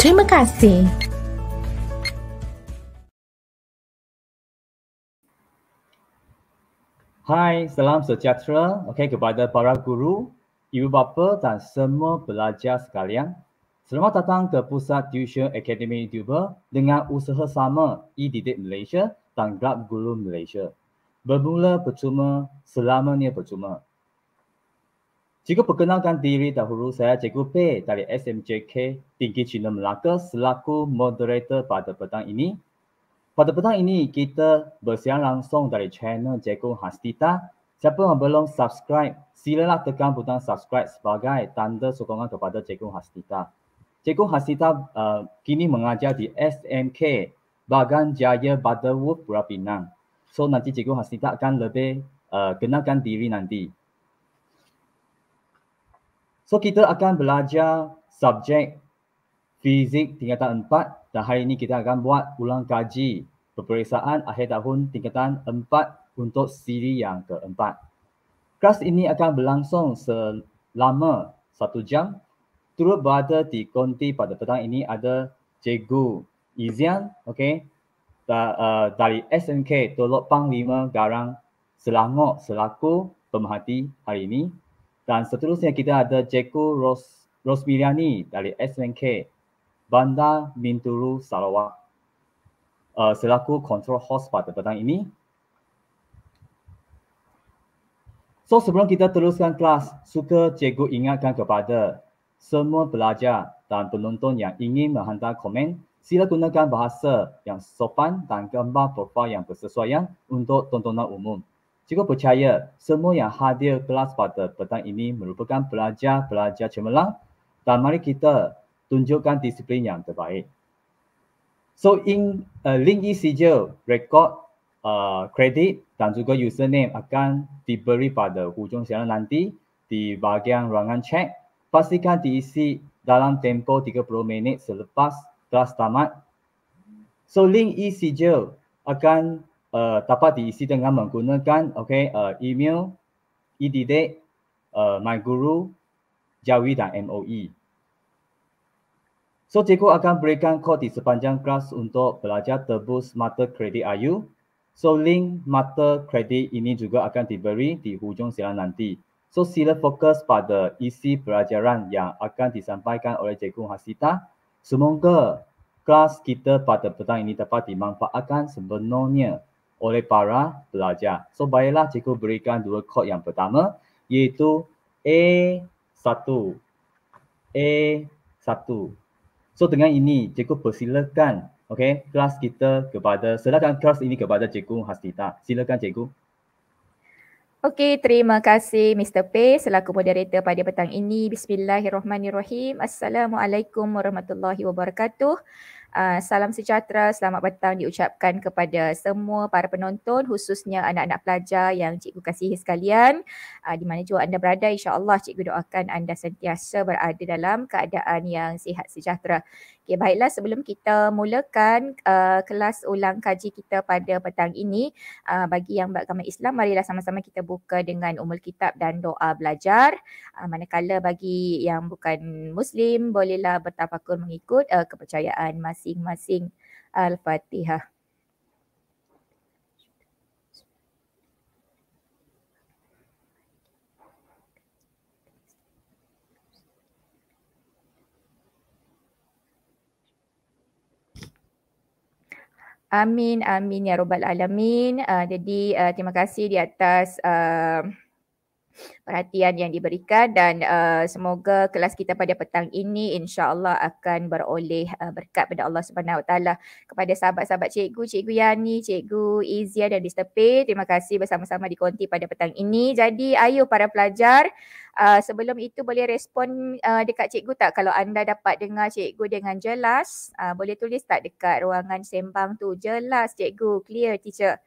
Terima kasih. Hai, salam sejahtera. Okay kepada para guru, ibu bapa dan semua pelajar sekalian. Selamat datang ke Pusat Tuition Academy YouTube dengan usaha sama eDidik Malaysia dan Grab Guru Malaysia. Bermula percuma, selamanya percuma. Jika perkenalkan diri dahulu, saya Cikgu Pei dari SMJK Tinggi Cina Melaka selaku moderator pada petang ini. Pada petang ini, kita bersiar langsung dari channel Cikgu Hastita. Siapa yang belum subscribe, silalah tekan butang subscribe sebagai tanda sokongan kepada Cikgu Hastita. Cikgu Hastita uh, kini mengajar di SMK Bagan Jaya Butterworth Pulau Pinang. So nanti Cikgu Hastita akan lebih uh, kenalkan diri nanti. So kita akan belajar subjek fizik tingkatan 4 dan hari ini kita akan buat ulang kaji peperiksaan akhir tahun tingkatan 4 untuk siri yang keempat. Kelas ini akan berlangsung selama satu jam. Turut berada di konti pada petang ini ada Cikgu Izian okay, da, uh, dari SNK Tolok Panglima Garang Selangor selaku pemerhati hari ini. Dan seterusnya kita ada Jeku Ros Rosmiliani dari SNK Bandar Minturu Sarawak uh, selaku kontrol host pada petang ini. So sebelum kita teruskan kelas, suka cikgu ingatkan kepada semua pelajar dan penonton yang ingin menghantar komen, sila gunakan bahasa yang sopan dan gambar profil yang bersesuaian untuk tontonan umum. Cikgu percaya semua yang hadir kelas pada petang ini merupakan pelajar-pelajar cemerlang dan mari kita tunjukkan disiplin yang terbaik. So in uh, eh, link sijil rekod eh, record uh, dan juga username akan diberi pada hujung siaran nanti di bahagian ruangan chat. Pastikan diisi dalam tempo 30 minit selepas kelas tamat. So link e-sijil akan uh, dapat diisi dengan menggunakan okay, uh, email, EDD, uh, MyGuru, Jawi dan MOE. So, cikgu akan berikan kod di sepanjang kelas untuk belajar tebus mata kredit IU. So, link mata kredit ini juga akan diberi di hujung silang nanti. So, sila fokus pada isi pelajaran yang akan disampaikan oleh cikgu Hasita. Semoga kelas kita pada petang ini dapat dimanfaatkan sebenarnya oleh para pelajar. So baiklah cikgu berikan dua kod yang pertama iaitu A1. A1. So dengan ini cikgu persilakan okay, kelas kita kepada, silakan kelas ini kepada cikgu Hastita. Silakan cikgu. Okey, terima kasih Mr. P selaku moderator pada petang ini. Bismillahirrahmanirrahim. Assalamualaikum warahmatullahi wabarakatuh. Ah, salam sejahtera, selamat petang diucapkan kepada semua para penonton khususnya anak-anak pelajar yang cikgu kasihi sekalian. Uh, di mana juga anda berada, insya-Allah cikgu doakan anda sentiasa berada dalam keadaan yang sihat sejahtera. Okay, baiklah sebelum kita mulakan uh, kelas ulang kaji kita pada petang ini uh, bagi yang beragama Islam marilah sama-sama kita buka dengan umul kitab dan doa belajar uh, manakala bagi yang bukan muslim bolehlah bertafakur mengikut uh, kepercayaan mas masing-masing Al-Fatihah. Amin, amin ya Rabbal Alamin. Uh, jadi uh, terima kasih di atas uh, perhatian yang diberikan dan uh, semoga kelas kita pada petang ini insyaallah akan beroleh uh, berkat pada Allah Subhanahu taala kepada sahabat-sahabat cikgu cikgu Yani cikgu Izia dan Mr. P terima kasih bersama-sama di konti pada petang ini jadi ayuh para pelajar uh, sebelum itu boleh respon uh, dekat cikgu tak kalau anda dapat dengar cikgu dengan jelas uh, boleh tulis tak dekat ruangan sembang tu jelas cikgu clear teacher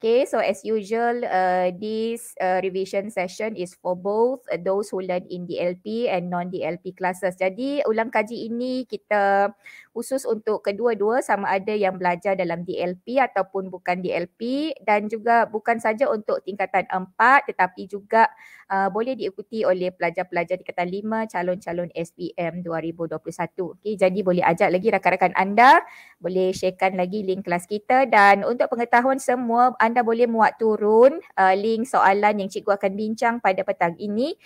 Okay, so as usual, uh, this uh, revision session is for both uh, those who learn in DLP and non-DLP classes. Jadi ulang kaji ini kita khusus untuk kedua-dua sama ada yang belajar dalam DLP ataupun bukan DLP dan juga bukan saja untuk tingkatan 4 tetapi juga uh, boleh diikuti oleh pelajar-pelajar tingkatan 5 calon-calon SPM 2021. Okay, jadi boleh ajak lagi rakan-rakan anda, boleh sharekan lagi link kelas kita dan untuk pengetahuan semua anda boleh muat turun uh, link soalan yang cikgu akan bincang pada petang ini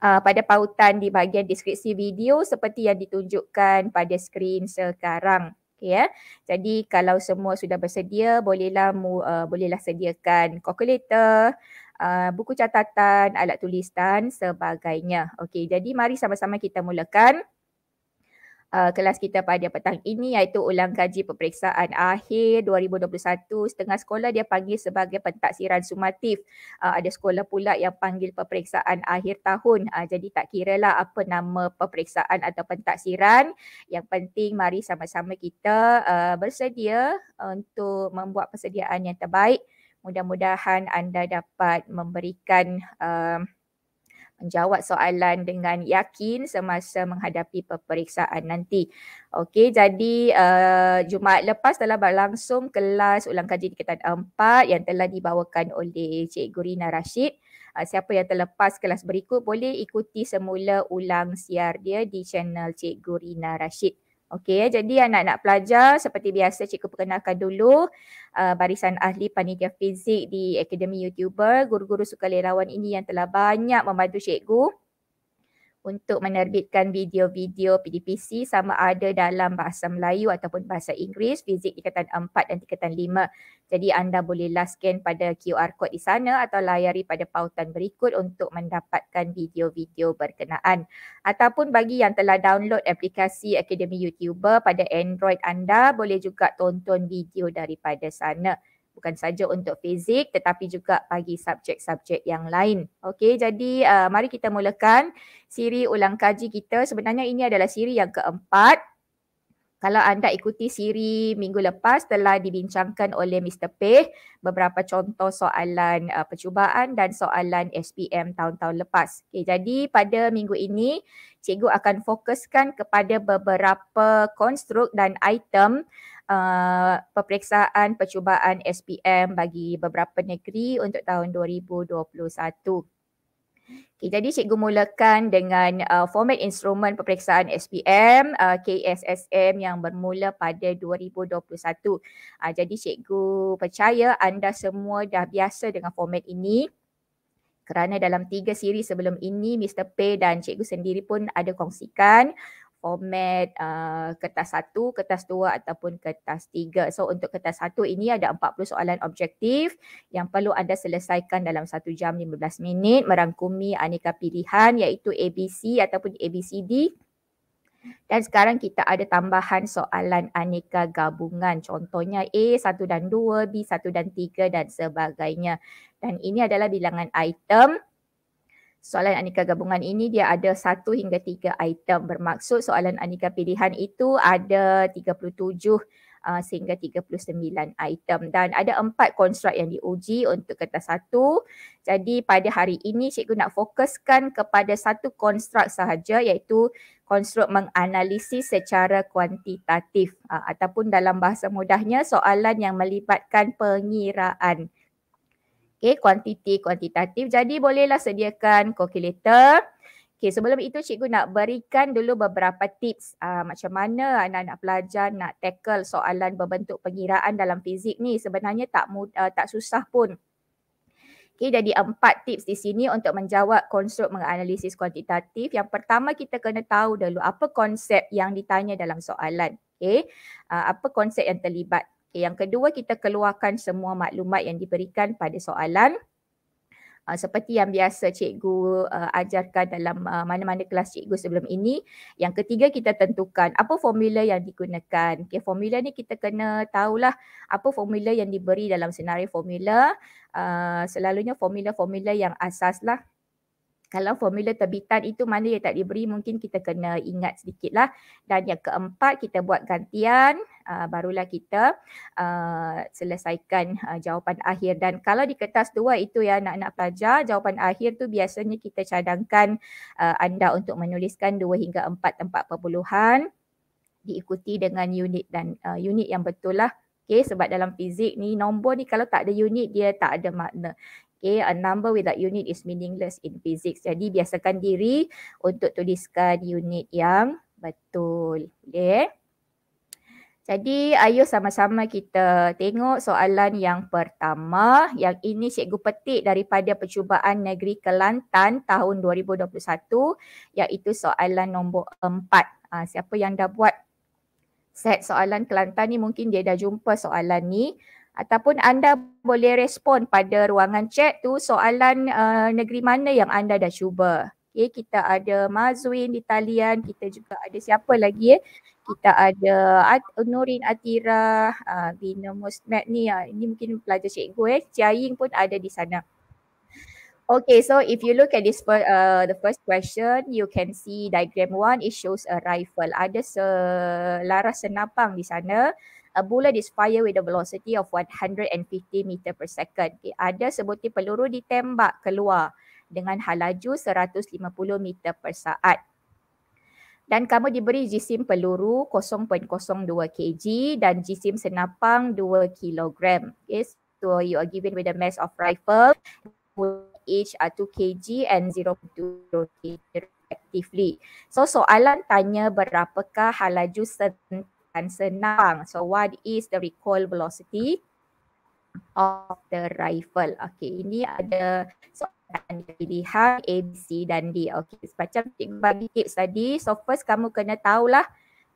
uh, pada pautan di bahagian deskripsi video seperti yang ditunjukkan pada skrin sekarang. Okay, ya. Jadi kalau semua sudah bersedia bolehlah mu, uh, bolehlah sediakan kalkulator, uh, buku catatan, alat tulis tulisan sebagainya. Okey, jadi mari sama-sama kita mulakan uh, kelas kita pada petang ini iaitu ulang kaji peperiksaan akhir 2021 setengah sekolah dia panggil sebagai pentaksiran sumatif uh, ada sekolah pula yang panggil peperiksaan akhir tahun uh, jadi tak kira lah apa nama peperiksaan atau pentaksiran yang penting mari sama-sama kita uh, bersedia untuk membuat persediaan yang terbaik mudah-mudahan anda dapat memberikan uh, menjawab soalan dengan yakin semasa menghadapi peperiksaan nanti. Okey, jadi uh, Jumaat lepas telah berlangsung kelas ulang kaji tingkatan empat yang telah dibawakan oleh Cik Rina Rashid. Uh, siapa yang terlepas kelas berikut boleh ikuti semula ulang siar dia di channel Cik Rina Rashid. Okey, jadi anak-anak pelajar seperti biasa cikgu perkenalkan dulu uh, barisan ahli panitia fizik di Akademi YouTuber, guru-guru sukarelawan ini yang telah banyak membantu cikgu untuk menerbitkan video-video PDPC sama ada dalam bahasa Melayu ataupun bahasa Inggeris, fizik tingkatan 4 dan tingkatan 5. Jadi anda bolehlah scan pada QR code di sana atau layari pada pautan berikut untuk mendapatkan video-video berkenaan. Ataupun bagi yang telah download aplikasi Akademi YouTuber pada Android anda, boleh juga tonton video daripada sana bukan saja untuk fizik tetapi juga bagi subjek-subjek yang lain. Okey, jadi uh, mari kita mulakan siri ulang kaji kita. Sebenarnya ini adalah siri yang keempat. Kalau anda ikuti siri minggu lepas telah dibincangkan oleh Mr. Peh beberapa contoh soalan uh, percubaan dan soalan SPM tahun-tahun lepas. Okay, jadi pada minggu ini cikgu akan fokuskan kepada beberapa konstruk dan item uh, peperiksaan percubaan SPM bagi beberapa negeri untuk tahun 2021. Okay, jadi cikgu mulakan dengan uh, format instrumen peperiksaan SPM uh, KSSM yang bermula pada 2021. Uh, jadi cikgu percaya anda semua dah biasa dengan format ini kerana dalam tiga siri sebelum ini Mr. P dan cikgu sendiri pun ada kongsikan format uh, kertas satu, kertas dua ataupun kertas tiga. So untuk kertas satu ini ada 40 soalan objektif yang perlu anda selesaikan dalam satu jam 15 minit merangkumi aneka pilihan iaitu ABC ataupun ABCD. Dan sekarang kita ada tambahan soalan aneka gabungan. Contohnya A satu dan dua, B satu dan tiga dan sebagainya. Dan ini adalah bilangan item soalan aneka gabungan ini dia ada satu hingga tiga item bermaksud soalan aneka pilihan itu ada 37 uh, sehingga 39 item dan ada empat konstruk yang diuji untuk kertas satu. Jadi pada hari ini cikgu nak fokuskan kepada satu konstruk sahaja iaitu konstruk menganalisis secara kuantitatif uh, ataupun dalam bahasa mudahnya soalan yang melibatkan pengiraan. Okay, kuantiti, kuantitatif. Jadi bolehlah sediakan calculator. Okay, sebelum itu cikgu nak berikan dulu beberapa tips uh, macam mana anak-anak pelajar nak tackle soalan berbentuk pengiraan dalam fizik ni. Sebenarnya tak muda, uh, tak susah pun. Okay, jadi empat tips di sini untuk menjawab konstruk menganalisis kuantitatif. Yang pertama kita kena tahu dulu apa konsep yang ditanya dalam soalan. Okay, uh, ah, apa konsep yang terlibat. Yang kedua kita keluarkan semua maklumat yang diberikan pada soalan Uh, seperti yang biasa cikgu uh, ajarkan dalam uh, mana-mana kelas cikgu sebelum ini yang ketiga kita tentukan apa formula yang digunakan okey formula ni kita kena tahulah apa formula yang diberi dalam senario formula uh, selalunya formula-formula yang asaslah kalau formula terbitan itu mana yang tak diberi mungkin kita kena ingat sedikitlah. Dan yang keempat kita buat gantian uh, barulah kita uh, selesaikan uh, jawapan akhir. Dan kalau di kertas dua itu ya anak-anak pelajar jawapan akhir tu biasanya kita cadangkan uh, anda untuk menuliskan dua hingga empat tempat perpuluhan diikuti dengan unit dan uh, unit yang betul lah. Okay, sebab dalam fizik ni nombor ni kalau tak ada unit dia tak ada makna. Okay, a number without unit is meaningless in physics. Jadi biasakan diri untuk tuliskan unit yang betul. Okay. Jadi ayo sama-sama kita tengok soalan yang pertama. Yang ini cikgu petik daripada percubaan negeri Kelantan tahun 2021 iaitu soalan nombor empat. Ha, siapa yang dah buat set soalan Kelantan ni mungkin dia dah jumpa soalan ni ataupun anda boleh respon pada ruangan chat tu soalan uh, negeri mana yang anda dah cuba. Okay, kita ada Mazwin di talian, kita juga ada siapa lagi eh? Kita ada At- Nurin Atira, uh, Bina Musmat ni, uh, ini mungkin pelajar cikgu eh. Jaying pun ada di sana. Okay, so if you look at this uh, the first question, you can see diagram one, it shows a rifle. Ada selaras senapang di sana. A bullet is fired with a velocity of 150 meter per second. Okay. Ada sebuti peluru ditembak keluar dengan halaju 150 meter per saat. Dan kamu diberi jisim peluru 0.02 kg dan jisim senapang 2 kg. Okay. So you are given with a mass of rifle each uh, 2 kg and 0.2 kg respectively. So soalan tanya berapakah halaju sentuh dengan senang. So what is the recoil velocity of the rifle? Okay, ini ada soalan pilihan A, B, C dan D. Okay, macam cikgu bagi tips tadi. So first kamu kena tahulah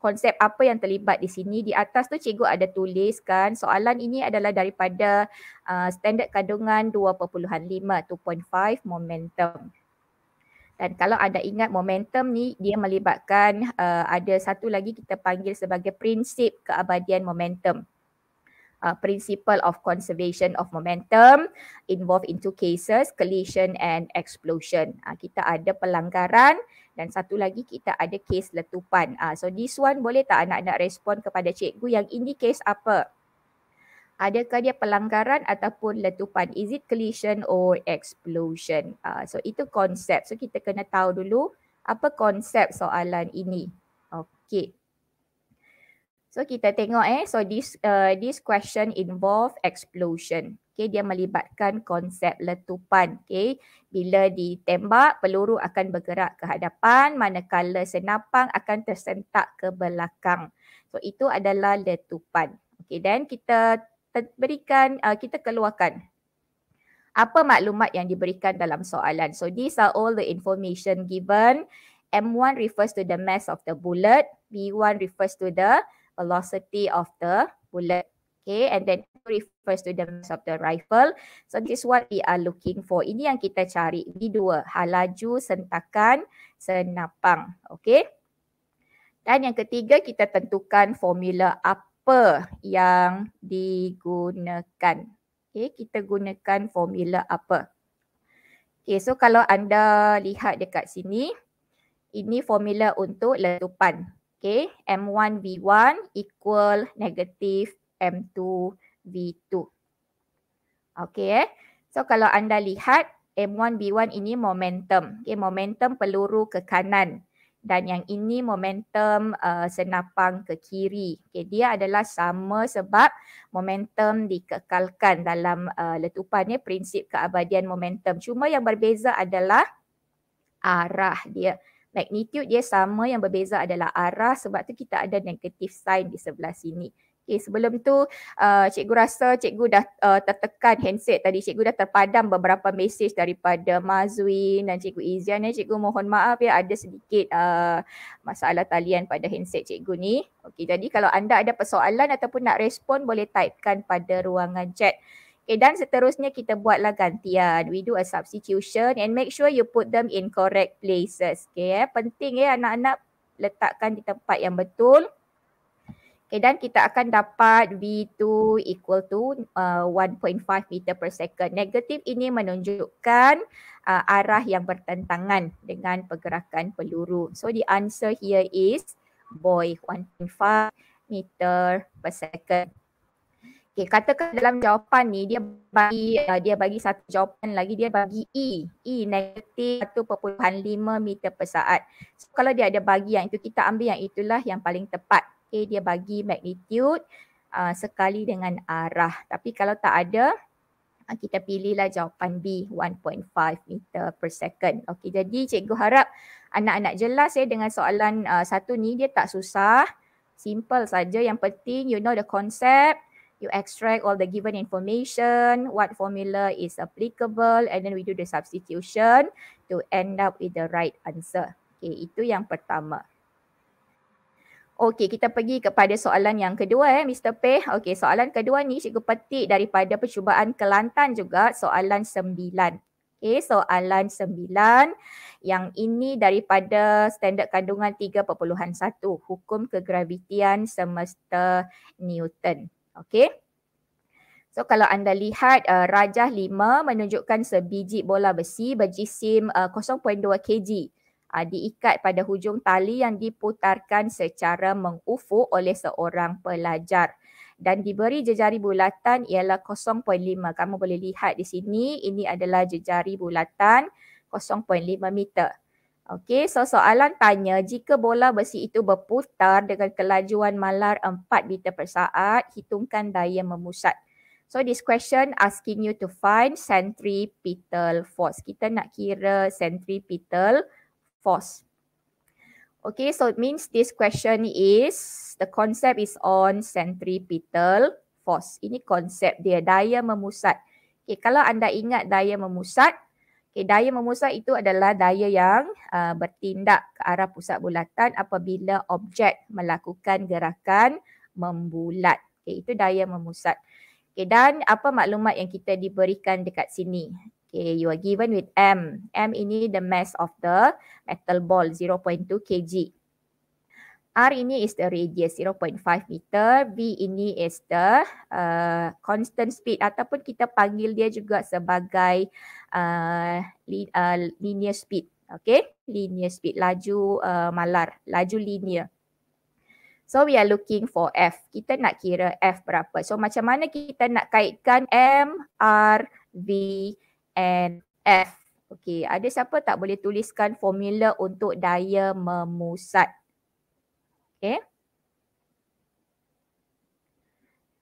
konsep apa yang terlibat di sini. Di atas tu cikgu ada tuliskan soalan ini adalah daripada uh, standard kandungan 2.5, 2.5 momentum. Dan kalau anda ingat momentum ni dia melibatkan uh, ada satu lagi kita panggil sebagai prinsip keabadian momentum. Uh, principle of conservation of momentum involved in two cases, collision and explosion. Uh, kita ada pelanggaran dan satu lagi kita ada case letupan. Uh, so this one boleh tak anak-anak respon kepada cikgu yang ini case apa? adakah dia pelanggaran ataupun letupan is it collision or explosion uh, so itu konsep so kita kena tahu dulu apa konsep soalan ini Okay. so kita tengok eh so this uh, this question involve explosion Okay, dia melibatkan konsep letupan Okay, bila ditembak peluru akan bergerak ke hadapan manakala senapang akan tersentak ke belakang so itu adalah letupan Okay, then kita berikan uh, kita keluarkan apa maklumat yang diberikan dalam soalan. So these are all the information given. M1 refers to the mass of the bullet. v 1 refers to the velocity of the bullet. Okay and then refers to the mass of the rifle. So this is what we are looking for. Ini yang kita cari. V 2 halaju, sentakan, senapang. Okay. Dan yang ketiga kita tentukan formula apa apa yang digunakan. Okay, kita gunakan formula apa. Okay, so kalau anda lihat dekat sini, ini formula untuk letupan. Okay, M1 V1 equal negatif M2 V2. Okay, eh. so kalau anda lihat M1 V1 ini momentum. Okay, momentum peluru ke kanan dan yang ini momentum uh, senapang ke kiri. Okay, dia adalah sama sebab momentum dikekalkan dalam uh, letupannya prinsip keabadian momentum. Cuma yang berbeza adalah arah dia. Magnitude dia sama yang berbeza adalah arah sebab tu kita ada negative sign di sebelah sini. Okay eh, sebelum tu uh, cikgu rasa cikgu dah uh, tertekan handset tadi cikgu dah terpadam beberapa mesej daripada Mazwin dan cikgu Izian ya cikgu mohon maaf ya ada sedikit uh, masalah talian pada handset cikgu ni. Okay jadi kalau anda ada persoalan ataupun nak respon boleh typekan pada ruangan chat. Okay dan seterusnya kita buatlah gantian. We do a substitution and make sure you put them in correct places. Okay eh. penting ya eh, anak-anak letakkan di tempat yang betul. Okay, dan kita akan dapat V2 equal to uh, 1.5 meter per second. Negatif ini menunjukkan uh, arah yang bertentangan dengan pergerakan peluru. So the answer here is boy 1.5 meter per second. Okay, katakan dalam jawapan ni dia bagi uh, dia bagi satu jawapan lagi dia bagi E. E negatif 1.5 meter per saat. So kalau dia ada bagi yang itu kita ambil yang itulah yang paling tepat okay dia bagi magnitude uh, sekali dengan arah tapi kalau tak ada uh, kita pilihlah jawapan B 1.5 meter per second. Okay, jadi cikgu harap anak-anak jelas ya dengan soalan uh, satu ni dia tak susah. Simple saja yang penting you know the concept, you extract all the given information, what formula is applicable and then we do the substitution to end up with the right answer. Okay, itu yang pertama. Okey, kita pergi kepada soalan yang kedua eh Mr. Peh. Okey, soalan kedua ni cikgu petik daripada percubaan Kelantan juga, soalan sembilan. Okey, soalan sembilan yang ini daripada standard kandungan 3.1 hukum kegravitian semesta Newton. Okey. So kalau anda lihat uh, rajah 5 menunjukkan sebiji bola besi berjisim uh, eh, 0.2 kg uh, diikat pada hujung tali yang diputarkan secara mengufuk oleh seorang pelajar dan diberi jejari bulatan ialah 0.5. Kamu boleh lihat di sini ini adalah jejari bulatan 0.5 meter. Okey, so soalan tanya jika bola besi itu berputar dengan kelajuan malar 4 meter per saat, hitungkan daya memusat. So this question asking you to find centripetal force. Kita nak kira centripetal force. False. Okay, so it means this question is the concept is on centripetal force. Ini konsep dia daya memusat. Okay, kalau anda ingat daya memusat, okay, daya memusat itu adalah daya yang uh, bertindak ke arah pusat bulatan apabila objek melakukan gerakan membulat. Okay, itu daya memusat. Okay, dan apa maklumat yang kita diberikan dekat sini? Okay, you are given with M. M ini the mass of the metal ball, 0.2 kg. R ini is the radius, 0.5 meter. V ini is the uh, constant speed ataupun kita panggil dia juga sebagai uh, li, uh, linear speed. Okay, linear speed, laju uh, malar, laju linear. So we are looking for F. Kita nak kira F berapa. So macam mana kita nak kaitkan M, R, V, R and F. Okay, ada siapa tak boleh tuliskan formula untuk daya memusat? Okay.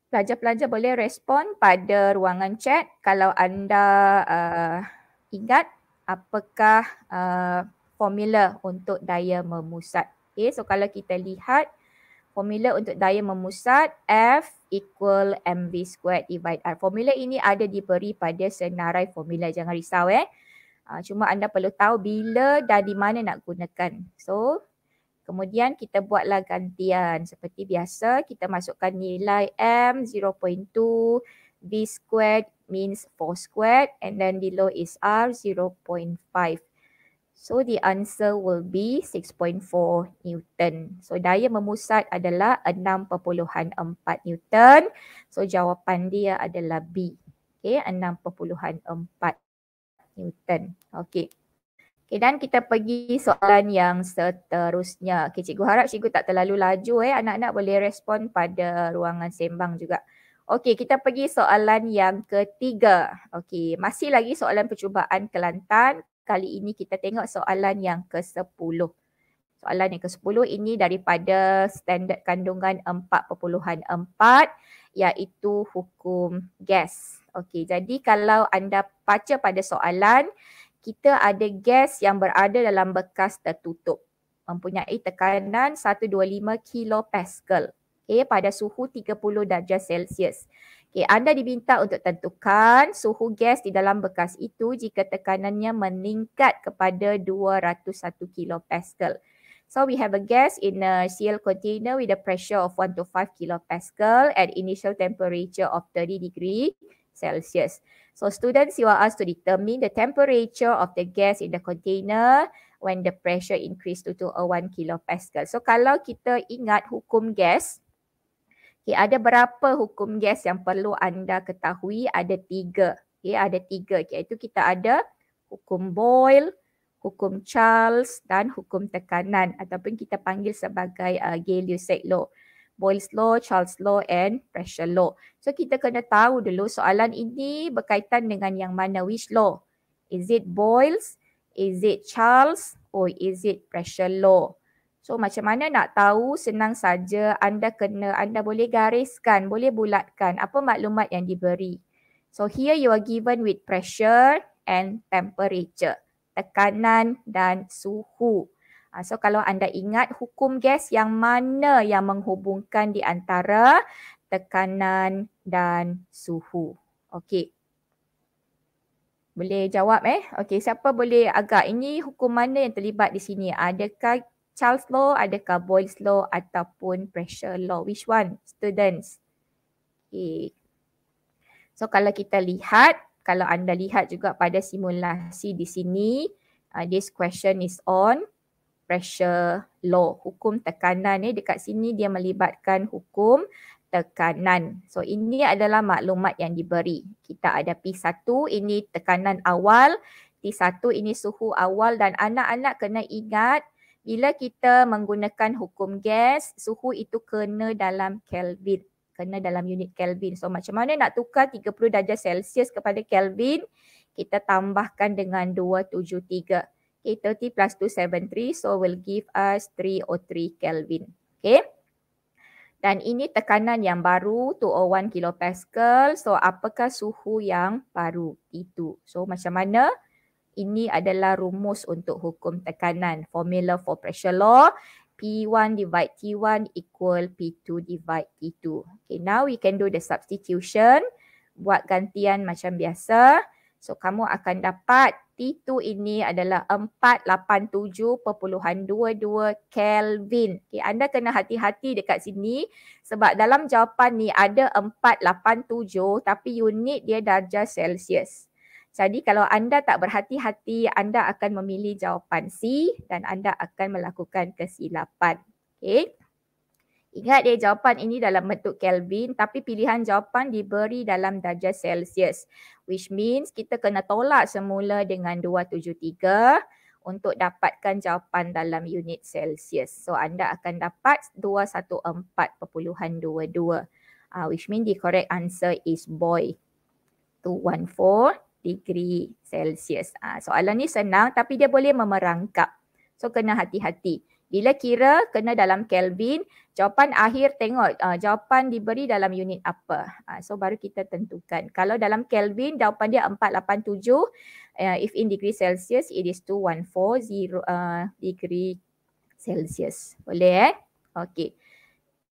Pelajar-pelajar boleh respon pada ruangan chat kalau anda uh, ingat apakah uh, formula untuk daya memusat. Okay, so kalau kita lihat formula untuk daya memusat F equal mv squared divide R. Formula ini ada diberi pada senarai formula. Jangan risau eh. Uh, cuma anda perlu tahu bila dan di mana nak gunakan. So kemudian kita buatlah gantian. Seperti biasa kita masukkan nilai m 0.2 v squared means 4 squared and then below is r So the answer will be 6.4 Newton. So daya memusat adalah 6.4 Newton. So jawapan dia adalah B. Okay, 6.4 Newton. Okay. Okay, dan kita pergi soalan yang seterusnya. Okay, cikgu harap cikgu tak terlalu laju eh. Anak-anak boleh respon pada ruangan sembang juga. Okey, kita pergi soalan yang ketiga. Okey, masih lagi soalan percubaan Kelantan kali ini kita tengok soalan yang ke-10. Soalan yang ke-10 ini daripada standard kandungan 4.4 iaitu hukum gas. Okey, jadi kalau anda baca pada soalan, kita ada gas yang berada dalam bekas tertutup mempunyai tekanan 125 kilopascal okay, pada suhu 30 darjah Celsius. Okay, anda diminta untuk tentukan suhu gas di dalam bekas itu jika tekanannya meningkat kepada 201 kilopascal. So we have a gas in a sealed container with a pressure of 1 to 5 kilopascal at initial temperature of 30 degree Celsius. So students, you are asked to determine the temperature of the gas in the container when the pressure increased to 201 kilopascal. So kalau kita ingat hukum gas, Okay, ada berapa hukum gas yang perlu anda ketahui? Ada tiga. Okay, ada tiga iaitu kita ada hukum Boyle, hukum Charles dan hukum tekanan ataupun kita panggil sebagai uh, Gay-Lussac Law. Boyle's Law, Charles Law and Pressure Law. So kita kena tahu dulu soalan ini berkaitan dengan yang mana which law? Is it Boyle's? Is it Charles? Or is it Pressure Law? So macam mana nak tahu senang saja anda kena anda boleh gariskan, boleh bulatkan apa maklumat yang diberi. So here you are given with pressure and temperature, tekanan dan suhu. Ah, so kalau anda ingat hukum gas yang mana yang menghubungkan di antara tekanan dan suhu. Okey. Boleh jawab eh? Okey, siapa boleh agak ini hukum mana yang terlibat di sini? Adakah Charles Law, adakah Boyle's Law ataupun Pressure Law? Which one students? Okay. So kalau kita lihat, kalau anda lihat juga pada simulasi di sini, uh, this question is on pressure law, hukum tekanan ni eh, dekat sini dia melibatkan hukum tekanan. So ini adalah maklumat yang diberi. Kita ada P1, ini tekanan awal, p 1 ini suhu awal dan anak-anak kena ingat bila kita menggunakan hukum gas, suhu itu kena dalam Kelvin. Kena dalam unit Kelvin. So macam mana nak tukar 30 darjah Celsius kepada Kelvin? Kita tambahkan dengan 273. Okay, 30 plus 273 so will give us 303 Kelvin. Okay. Dan ini tekanan yang baru 201 kilopascal. So apakah suhu yang baru itu? So macam mana? ini adalah rumus untuk hukum tekanan formula for pressure law P1 divide T1 equal P2 divide T2. Okay, now we can do the substitution. Buat gantian macam biasa. So, kamu akan dapat T2 ini adalah 487.22 Kelvin. Okay, anda kena hati-hati dekat sini sebab dalam jawapan ni ada 487 tapi unit dia darjah Celsius. Jadi kalau anda tak berhati-hati, anda akan memilih jawapan C dan anda akan melakukan kesilapan. Okay. Ingat ya jawapan ini dalam bentuk Kelvin tapi pilihan jawapan diberi dalam darjah Celsius. Which means kita kena tolak semula dengan 273 untuk dapatkan jawapan dalam unit Celsius. So anda akan dapat 214.22. Uh, which means the correct answer is boy. 214 degree Celsius. Ha, soalan ni senang tapi dia boleh memerangkap. So kena hati-hati. Bila kira kena dalam Kelvin, jawapan akhir tengok uh, jawapan diberi dalam unit apa. Uh, so baru kita tentukan. Kalau dalam Kelvin jawapan dia 487 uh, if in degree Celsius it is 2140 uh, degree Celsius. Boleh eh? Okey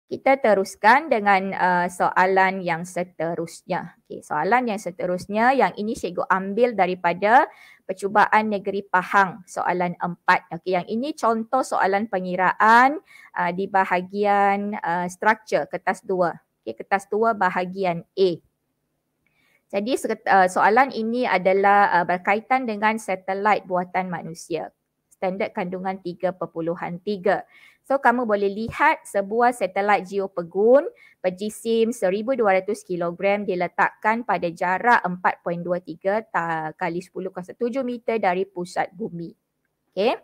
kita teruskan dengan uh, soalan yang seterusnya. Okay, soalan yang seterusnya yang ini cikgu ambil daripada percubaan negeri Pahang soalan empat. Okay, yang ini contoh soalan pengiraan uh, di bahagian uh, structure kertas dua. Okay, kertas dua bahagian A. Jadi uh, soalan ini adalah uh, berkaitan dengan satelit buatan manusia. Standard kandungan 3.3. So kamu boleh lihat sebuah satelit geopegun berjisim 1200 kg diletakkan pada jarak 4.23 kali kuasa 10.7 meter dari pusat bumi. Okay.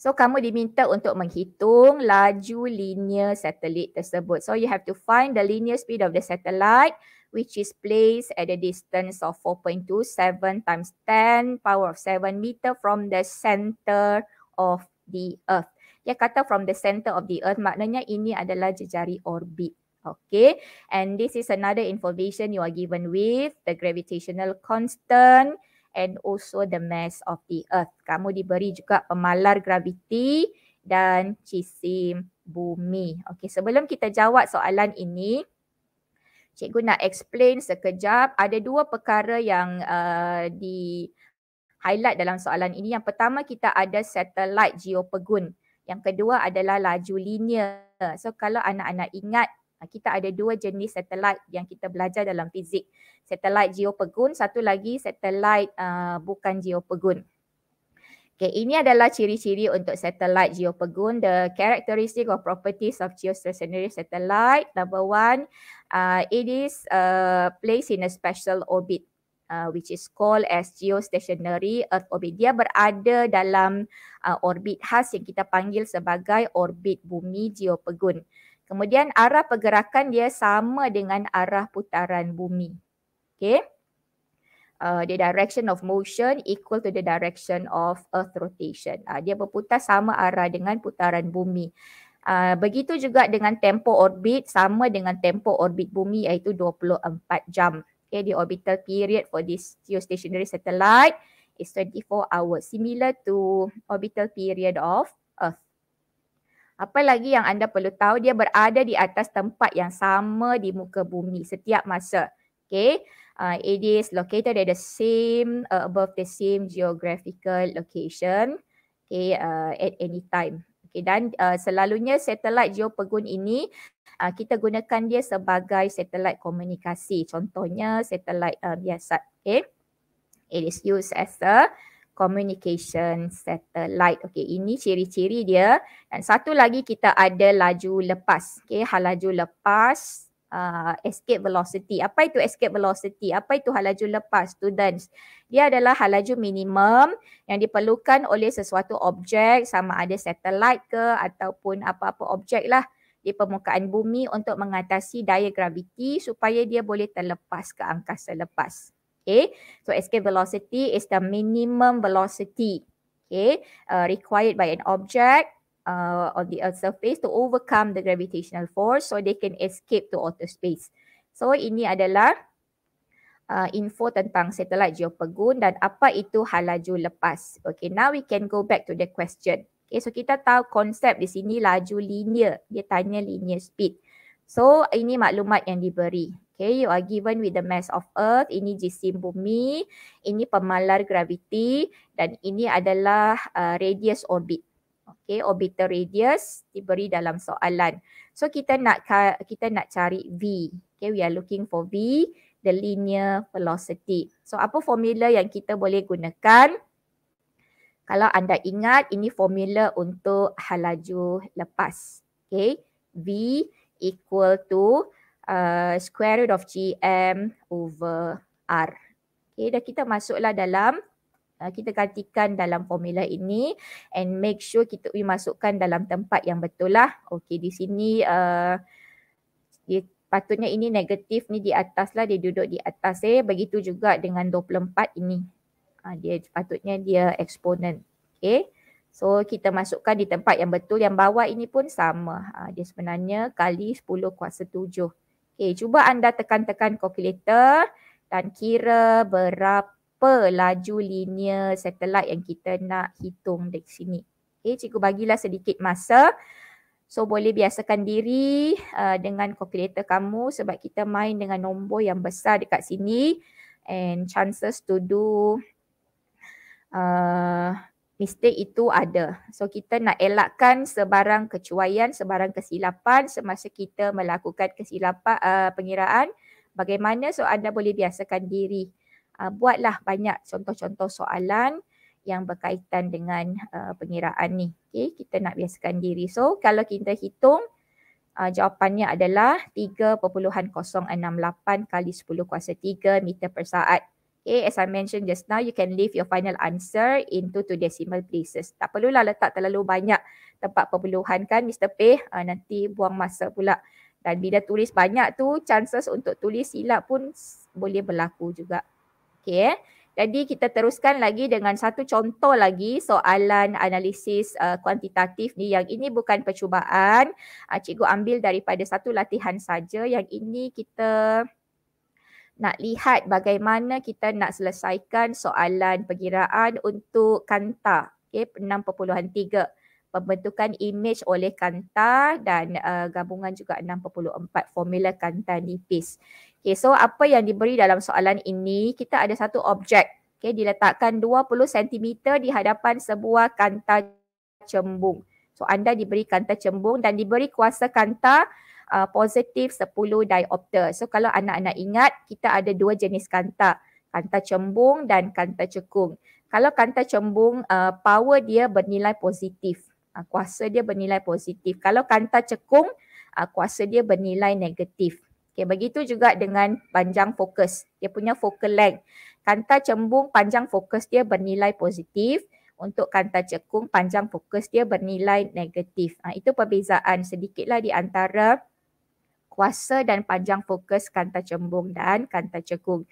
So kamu diminta untuk menghitung laju linear satelit tersebut. So you have to find the linear speed of the satellite which is placed at a distance of 4.27 times 10 power of 7 meter from the center of the earth. Ya kata from the center of the earth maknanya ini adalah jejari orbit. Okay, and this is another information you are given with the gravitational constant and also the mass of the earth. Kamu diberi juga pemalar graviti dan cisim bumi. Okay, sebelum kita jawab soalan ini, cikgu nak explain sekejap. Ada dua perkara yang uh, di highlight dalam soalan ini. Yang pertama kita ada satellite geopegun. Yang kedua adalah laju linear. So kalau anak-anak ingat ah, kita ada dua jenis satelit yang kita belajar dalam fizik. Satelit geopegun, satu lagi satelit uh, bukan geopegun. Okay, ini adalah ciri-ciri untuk satelit geopegun. The characteristic or properties of geostationary satellite. Number one, uh, it is uh, placed in a special orbit uh, which is called as geostationary earth orbit. Dia berada dalam uh, orbit khas yang kita panggil sebagai orbit bumi geopegun. Kemudian arah pergerakan dia sama dengan arah putaran bumi. Okay. Uh, the direction of motion equal to the direction of earth rotation. Uh, dia berputar sama arah dengan putaran bumi. Uh, begitu juga dengan tempo orbit sama dengan tempo orbit bumi iaitu 24 jam okay, the orbital period for this geostationary satellite is 24 hours, similar to orbital period of Earth. Apa lagi yang anda perlu tahu, dia berada di atas tempat yang sama di muka bumi setiap masa. Okay, uh, it is located at the same, uh, above the same geographical location okay, uh, at any time. Okay, dan uh, selalunya satelit geopegun ini uh, kita gunakan dia sebagai satelit komunikasi. Contohnya satelit uh, biasa. Okay. It is used as a communication satellite. Okay, ini ciri-ciri dia. Dan satu lagi kita ada laju lepas. Okay, hal laju lepas uh, escape velocity. Apa itu escape velocity? Apa itu halaju lepas students? Dia adalah halaju minimum yang diperlukan oleh sesuatu objek sama ada satellite ke ataupun apa-apa objek lah di permukaan bumi untuk mengatasi daya graviti supaya dia boleh terlepas ke angkasa lepas. Okay, so escape velocity is the minimum velocity okay, uh, required by an object uh, on the Earth's surface to overcome the gravitational force so they can escape to outer space. So ini adalah uh, info tentang satellite geopegun dan apa itu halaju lepas. Okay, now we can go back to the question. Okay, so kita tahu konsep di sini laju linear. Dia tanya linear speed. So ini maklumat yang diberi. Okay, you are given with the mass of earth. Ini jisim bumi. Ini pemalar graviti. Dan ini adalah uh, radius orbit okay orbital radius diberi dalam soalan so kita nak kita nak cari v okay we are looking for v the linear velocity so apa formula yang kita boleh gunakan kalau anda ingat ini formula untuk halaju lepas okay v equal to uh, square root of gm over r okay dah kita masuklah dalam Ah, kita gantikan dalam formula ini and make sure kita we masukkan dalam tempat yang betul lah. Okey di sini uh, patutnya ini negatif ni di atas lah dia duduk di atas eh. Begitu juga dengan 24 ini. Uh, dia patutnya dia eksponen. Okey. So kita masukkan di tempat yang betul yang bawah ini pun sama. Uh, dia sebenarnya kali 10 kuasa 7. Okey cuba anda tekan-tekan kalkulator dan kira berapa berapa laju linear satellite yang kita nak hitung di sini. Okey, cikgu bagilah sedikit masa. So boleh biasakan diri uh, dengan kalkulator kamu sebab kita main dengan nombor yang besar dekat sini and chances to do uh, mistake itu ada. So kita nak elakkan sebarang kecuaian, sebarang kesilapan semasa kita melakukan kesilapan uh, pengiraan. Bagaimana so anda boleh biasakan diri uh, buatlah banyak contoh-contoh soalan yang berkaitan dengan uh, pengiraan ni. Okay, kita nak biasakan diri. So kalau kita hitung uh, jawapannya adalah 3.068 kali 10 kuasa 3 meter per saat. Okay, as I mentioned just now, you can leave your final answer into two decimal places. Tak perlulah letak terlalu banyak tempat perpuluhan kan Mr. P. Uh, nanti buang masa pula. Dan bila tulis banyak tu, chances untuk tulis silap pun boleh berlaku juga. Okay. Jadi kita teruskan lagi dengan satu contoh lagi soalan analisis uh, kuantitatif ni yang ini bukan percubaan. Uh, cikgu ambil daripada satu latihan saja yang ini kita nak lihat bagaimana kita nak selesaikan soalan pergiraan untuk kanta okay, 6.3 pembentukan imej oleh kanta dan uh, gabungan juga 6.4 formula kanta nipis. Okay, so apa yang diberi dalam soalan ini, kita ada satu objek. Okay, diletakkan 20 cm di hadapan sebuah kanta cembung. So anda diberi kanta cembung dan diberi kuasa kanta uh, positif 10 diopter. So kalau anak-anak ingat, kita ada dua jenis kanta. Kanta cembung dan kanta cekung. Kalau kanta cembung, uh, power dia bernilai positif. Uh, kuasa dia bernilai positif. Kalau kanta cekung, uh, kuasa dia bernilai negatif. Okay, begitu juga dengan panjang fokus. Dia punya focal length. Kanta cembung panjang fokus dia bernilai positif. Untuk kanta cekung panjang fokus dia bernilai negatif. Ha, itu perbezaan sedikitlah di antara kuasa dan panjang fokus kanta cembung dan kanta cekung.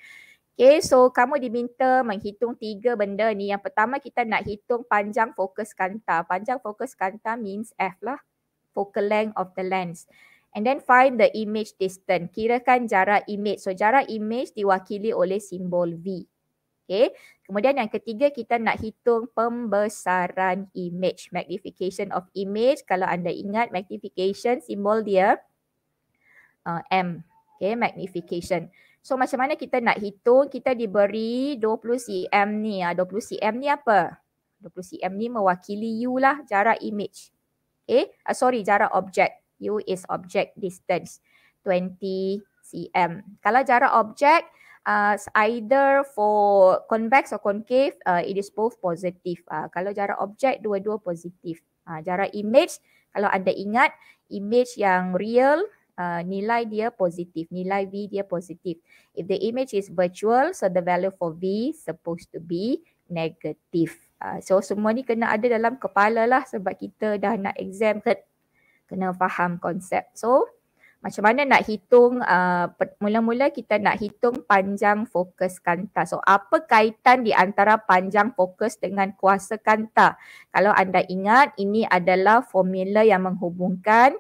Okay, so kamu diminta menghitung tiga benda ni. Yang pertama kita nak hitung panjang fokus kanta. Panjang fokus kanta means F lah. Focal length of the lens. And then find the image distance. Kirakan jarak image. So jarak image diwakili oleh simbol V. Okay. Kemudian yang ketiga kita nak hitung pembesaran image. Magnification of image. Kalau anda ingat magnification simbol dia uh, M. Okay. Magnification. So macam mana kita nak hitung? Kita diberi 20 cm ni. 20 ah, cm ni apa? 20 cm ni mewakili U lah jarak image. Okay. Uh, sorry jarak objek. U is object distance 20 cm. Kalau jarak objek uh, either for convex or concave uh, it is both positive. Uh, kalau jarak objek dua-dua positif. Uh, jarak image kalau anda ingat image yang real Uh, nilai dia positif, nilai V dia positif. If the image is virtual, so the value for V supposed to be negative. Uh, so semua ni kena ada dalam kepala lah sebab kita dah nak exam kena faham konsep. So macam mana nak hitung, uh, mula-mula kita nak hitung panjang fokus kanta. So apa kaitan di antara panjang fokus dengan kuasa kanta? Kalau anda ingat ini adalah formula yang menghubungkan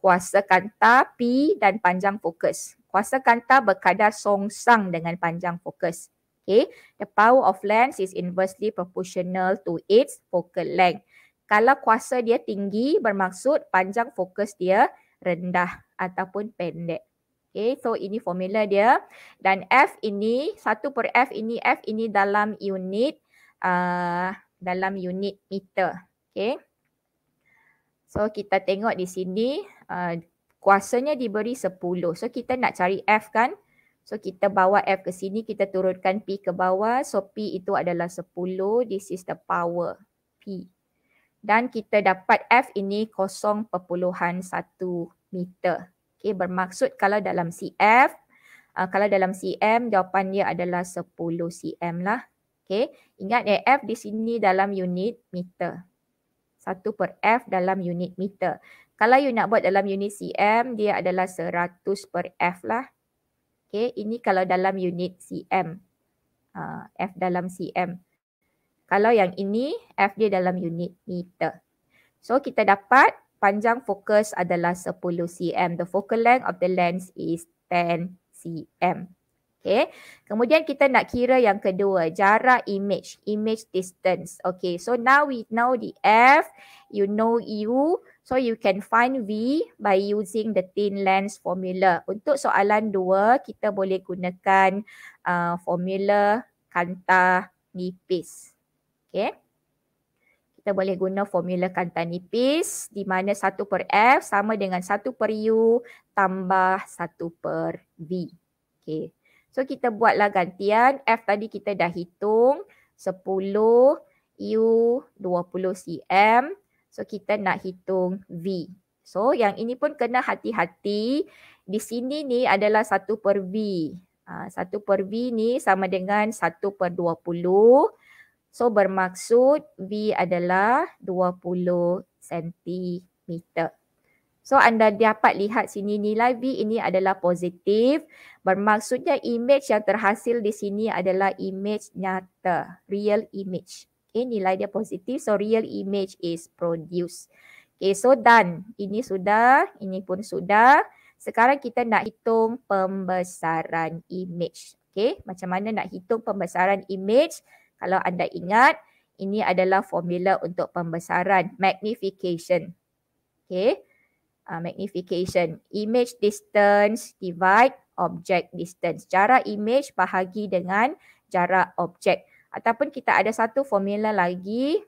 kuasa kanta P dan panjang fokus. Kuasa kanta berkadar songsang dengan panjang fokus. Okay, the power of lens is inversely proportional to its focal length. Kalau kuasa dia tinggi bermaksud panjang fokus dia rendah ataupun pendek. Okay, so ini formula dia. Dan F ini, satu per F ini, F ini dalam unit uh, dalam unit meter. Okay. So kita tengok di sini uh, kuasanya diberi 10. So kita nak cari F kan. So kita bawa F ke sini, kita turunkan P ke bawah. So P itu adalah 10. This is the power P dan kita dapat F ini 0.1 meter. Okey bermaksud kalau dalam CF uh, kalau dalam CM jawapan dia adalah 10 cm lah. Okey. Ingat ya F di sini dalam unit meter. 1 per F dalam unit meter. Kalau you nak buat dalam unit CM dia adalah 100 per F lah. Okey, ini kalau dalam unit CM. Uh, F dalam CM. Kalau yang ini F dia dalam unit meter. So kita dapat panjang fokus adalah 10 cm. The focal length of the lens is 10 cm. Okay. Kemudian kita nak kira yang kedua, jarak image, image distance. Okay, so now we know the F, you know U, so you can find V by using the thin lens formula. Untuk soalan dua, kita boleh gunakan uh, formula kanta nipis. Okay. Kita boleh guna formula kantar nipis di mana 1 per F sama dengan 1 per U tambah 1 per V. Okay. So kita buatlah gantian. F tadi kita dah hitung 10 U 20 cm. So kita nak hitung V. So yang ini pun kena hati-hati. Di sini ni adalah 1 per V. 1 ah, per V ni sama dengan 1 per 20 cm. So bermaksud V adalah 20 cm. So anda dapat lihat sini nilai V ini adalah positif. Bermaksudnya image yang terhasil di sini adalah image nyata. Real image. Okay, nilai dia positif. So real image is produced. Okay, so done. Ini sudah, ini pun sudah. Sekarang kita nak hitung pembesaran image. Okay, macam mana nak hitung pembesaran image? Kalau anda ingat, ini adalah formula untuk pembesaran, magnification. Okay, uh, magnification. Image distance divide object distance. Jarak image bahagi dengan jarak objek. Ataupun kita ada satu formula lagi.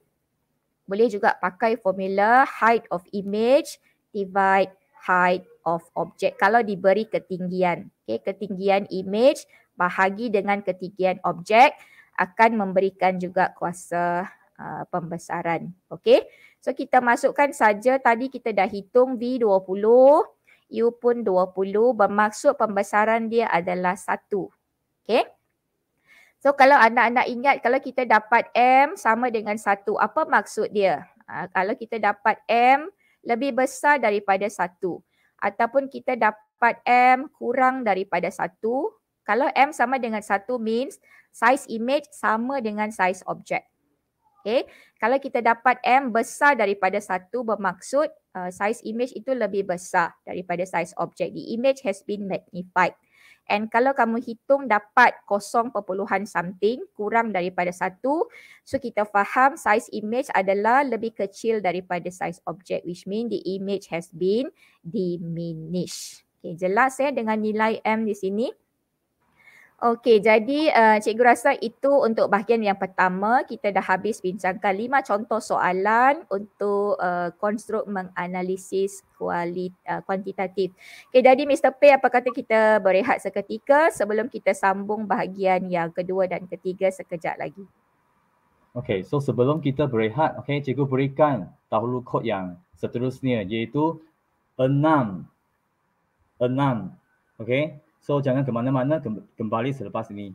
Boleh juga pakai formula height of image divide height of object. Kalau diberi ketinggian. Okay, ketinggian image bahagi dengan ketinggian objek akan memberikan juga kuasa uh, pembesaran. Okay. So kita masukkan saja tadi kita dah hitung V20, U pun 20 bermaksud pembesaran dia adalah 1. Okay. So kalau anak-anak ingat kalau kita dapat M sama dengan 1 apa maksud dia? Uh, kalau kita dapat M lebih besar daripada 1 ataupun kita dapat M kurang daripada 1 kalau M sama dengan 1 means size image sama dengan size object. Okay. Kalau kita dapat M besar daripada satu bermaksud uh, size image itu lebih besar daripada size object. The image has been magnified. And kalau kamu hitung dapat kosong perpuluhan something kurang daripada satu. So kita faham size image adalah lebih kecil daripada size object which mean the image has been diminished. Okay, jelas ya dengan nilai M di sini. Okey, jadi uh, cikgu rasa itu untuk bahagian yang pertama. Kita dah habis bincangkan lima contoh soalan untuk eh, konstruk uh, menganalisis eh, kuantitatif. Uh, Okey, jadi Mr. P, apa kata kita berehat seketika sebelum kita sambung bahagian yang kedua dan ketiga sekejap lagi. Okey, so sebelum kita berehat, okay, cikgu berikan dahulu kod yang seterusnya iaitu enam. Enam. Okey, So jangan ke mana-mana kembali selepas ini.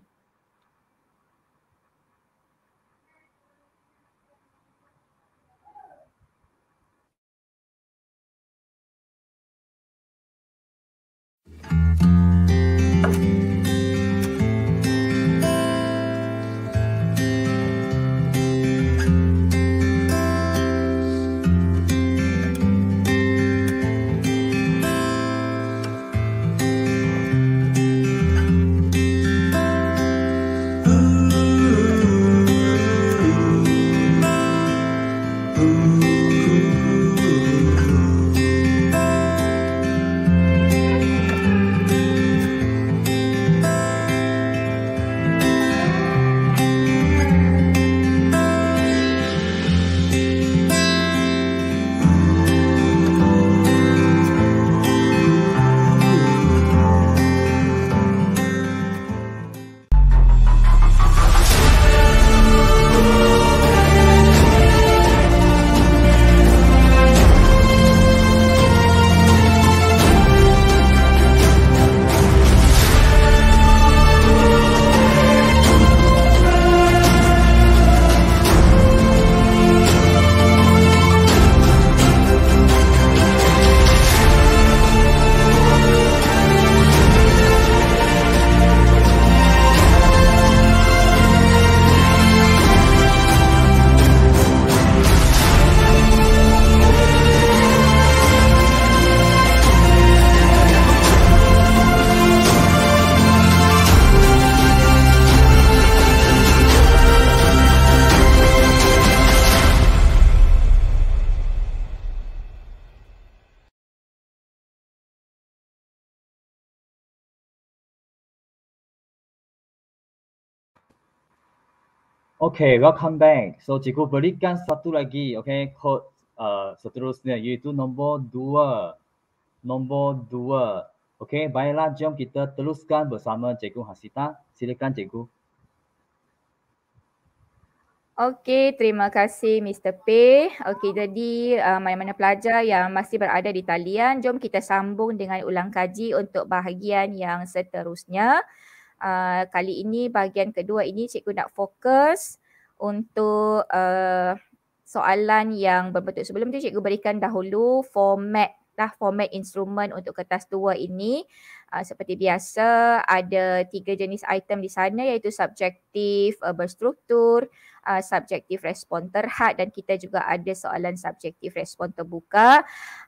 Okay, welcome back. So, cikgu berikan satu lagi. Okay, kod uh, seterusnya iaitu nombor dua. Nombor dua. Okay, baiklah jom kita teruskan bersama Cikgu Hasita. Silakan Cikgu. Okay, terima kasih Mr. P. Okay, jadi uh, mana-mana pelajar yang masih berada di talian, jom kita sambung dengan ulang kaji untuk bahagian yang seterusnya. Ah, kali ini bahagian kedua ini cikgu nak fokus untuk uh, soalan yang berbentuk sebelum tu cikgu berikan dahulu format lah format instrumen untuk kertas dua ini uh, seperti biasa ada tiga jenis item di sana iaitu subjektif uh, berstruktur uh, subjektif respon terhad dan kita juga ada soalan subjektif respon terbuka.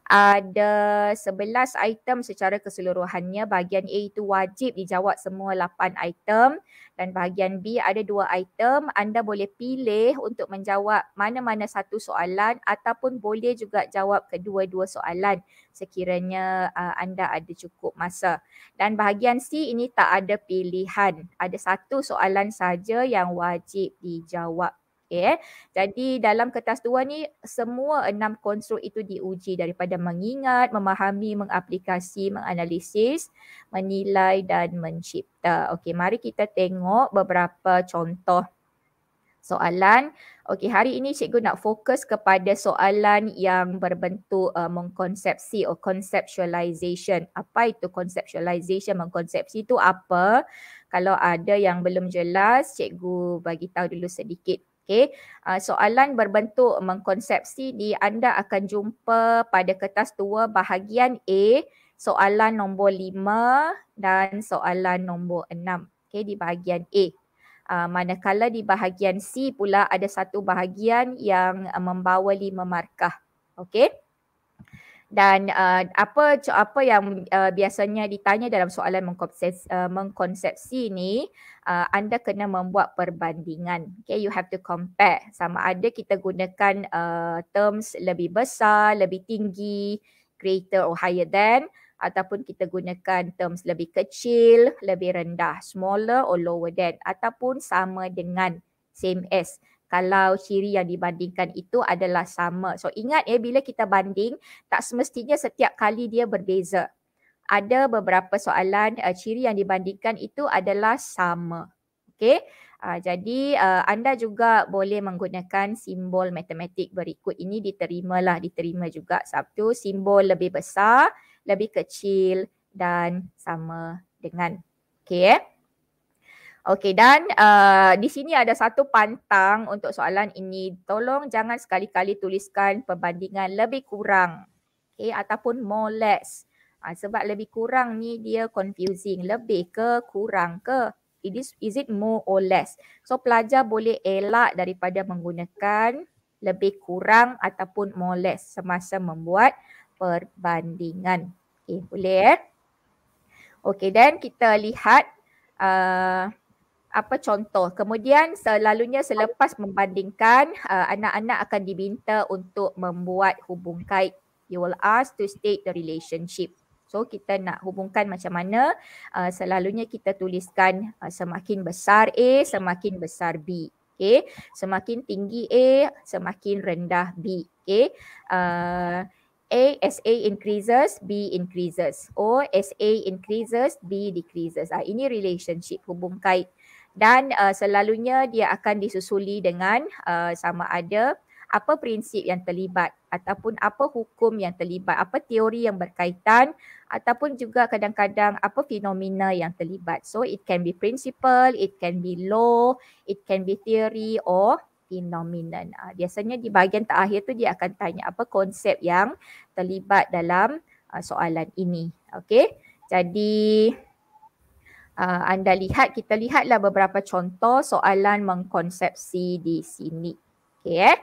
Ada sebelas item secara keseluruhannya. Bahagian A itu wajib dijawab semua lapan item dan bahagian B ada dua item. Anda boleh pilih untuk menjawab mana-mana satu soalan ataupun boleh juga jawab kedua-dua soalan sekiranya uh, anda ada cukup masa. Dan bahagian C ini tak ada pilihan. Ada satu soalan saja yang wajib dijawab. Okay. Ya. Jadi dalam kertas dua ni semua enam konstruk itu diuji daripada mengingat, memahami, mengaplikasi, menganalisis, menilai dan mencipta. Okey, mari kita tengok beberapa contoh soalan. Okey, hari ini cikgu nak fokus kepada soalan yang berbentuk uh, mengkonsepsi or conceptualization. Apa itu conceptualization? Mengkonsepsi itu apa? Kalau ada yang belum jelas, cikgu bagi tahu dulu sedikit. Okey, uh, soalan berbentuk mengkonsepsi di anda akan jumpa pada kertas tua bahagian A, soalan nombor 5 dan soalan nombor 6. Okey, di bahagian A. Ah, manakala di bahagian C pula ada satu bahagian yang uh, membawa lima markah. Okey. Dan uh, apa apa yang uh, biasanya ditanya dalam soalan mengkonsepsi, uh, mengkonsepsi ni uh, anda kena membuat perbandingan. Okay, you have to compare sama ada kita gunakan uh, terms lebih besar, lebih tinggi, greater or higher than ataupun kita gunakan terms lebih kecil, lebih rendah, smaller or lower than ataupun sama dengan same as. Kalau ciri yang dibandingkan itu adalah sama. So ingat ya bila kita banding tak semestinya setiap kali dia berbeza. Ada beberapa soalan uh, ciri yang dibandingkan itu adalah sama. Okay. Uh, ah, jadi uh, anda juga boleh menggunakan simbol matematik berikut ini diterimalah diterima juga Sabtu simbol lebih besar lebih kecil dan sama dengan. Okay eh. Okay dan uh, di sini ada satu pantang untuk soalan ini. Tolong jangan sekali-kali tuliskan perbandingan lebih kurang. Okay ataupun more less. Uh, ah, sebab lebih kurang ni dia confusing. Lebih ke kurang ke? It is, is it more or less? So pelajar boleh elak daripada menggunakan lebih kurang ataupun more less semasa membuat perbandingan. Okey, boleh eh? Okey, dan kita lihat uh, apa contoh. Kemudian selalunya selepas membandingkan, uh, anak-anak uh, akan diminta untuk membuat hubung kait. You will ask to state the relationship. So kita nak hubungkan macam mana uh, selalunya kita tuliskan uh, semakin besar A semakin besar B. Okay. Semakin tinggi A semakin rendah B. Okay. Uh, A A increases, B increases. O Or A increases, B decreases. Ah, ini relationship hubung kait. Dan uh, selalunya dia akan disusuli dengan uh, sama ada apa prinsip yang terlibat ataupun apa hukum yang terlibat, apa teori yang berkaitan ataupun juga kadang-kadang apa fenomena yang terlibat. So it can be principle, it can be law, it can be theory or phenomenon. Uh, ah, biasanya di bahagian terakhir tu dia akan tanya apa konsep yang terlibat dalam uh, soalan ini. Okey. Jadi uh, anda lihat kita lihatlah beberapa contoh soalan mengkonsepsi di sini. Okey eh.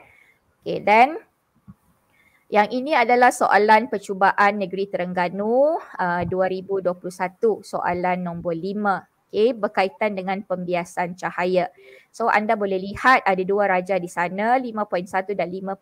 Okey then yang ini adalah soalan percubaan Negeri Terengganu uh, 2021 soalan nombor 5 okay, berkaitan dengan pembiasan cahaya. So anda boleh lihat ada dua raja di sana, 5.1 dan 5.2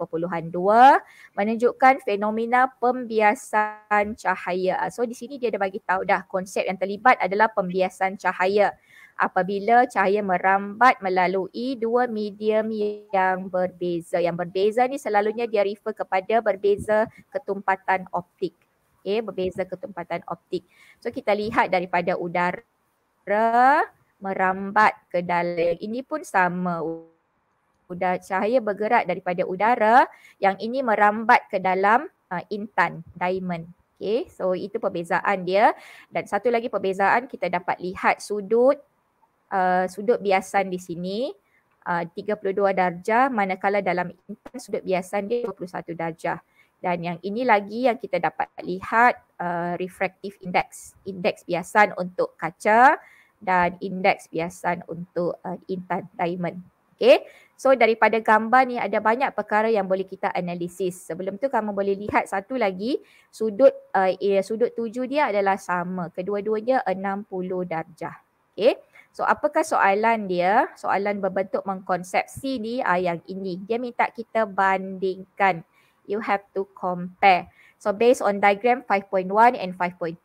menunjukkan fenomena pembiasan cahaya. Ah, so di sini dia dah bagi tahu dah konsep yang terlibat adalah pembiasan cahaya. Apabila cahaya merambat melalui dua medium yang berbeza. Yang berbeza ni selalunya dia refer kepada berbeza ketumpatan optik. Okay, berbeza ketumpatan optik. So kita lihat daripada udara udara merambat ke dalam. Ini pun sama. Udara cahaya bergerak daripada udara yang ini merambat ke dalam uh, intan, diamond. Okay, so itu perbezaan dia. Dan satu lagi perbezaan kita dapat lihat sudut uh, sudut biasan di sini uh, 32 darjah manakala dalam intan sudut biasan dia 21 darjah. Dan yang ini lagi yang kita dapat lihat Uh, refractive index, index biasan untuk kaca dan indeks biasan untuk uh, intan diamond. Okay. So daripada gambar ni ada banyak perkara yang boleh kita analisis. Sebelum tu kamu boleh lihat satu lagi sudut uh, eh, sudut tujuh dia adalah sama. Kedua-duanya 60 darjah. Okay. So apakah soalan dia? Soalan berbentuk mengkonsepsi ni uh, yang ini. Dia minta kita bandingkan. You have to compare. So based on diagram 5.1 and 5.2,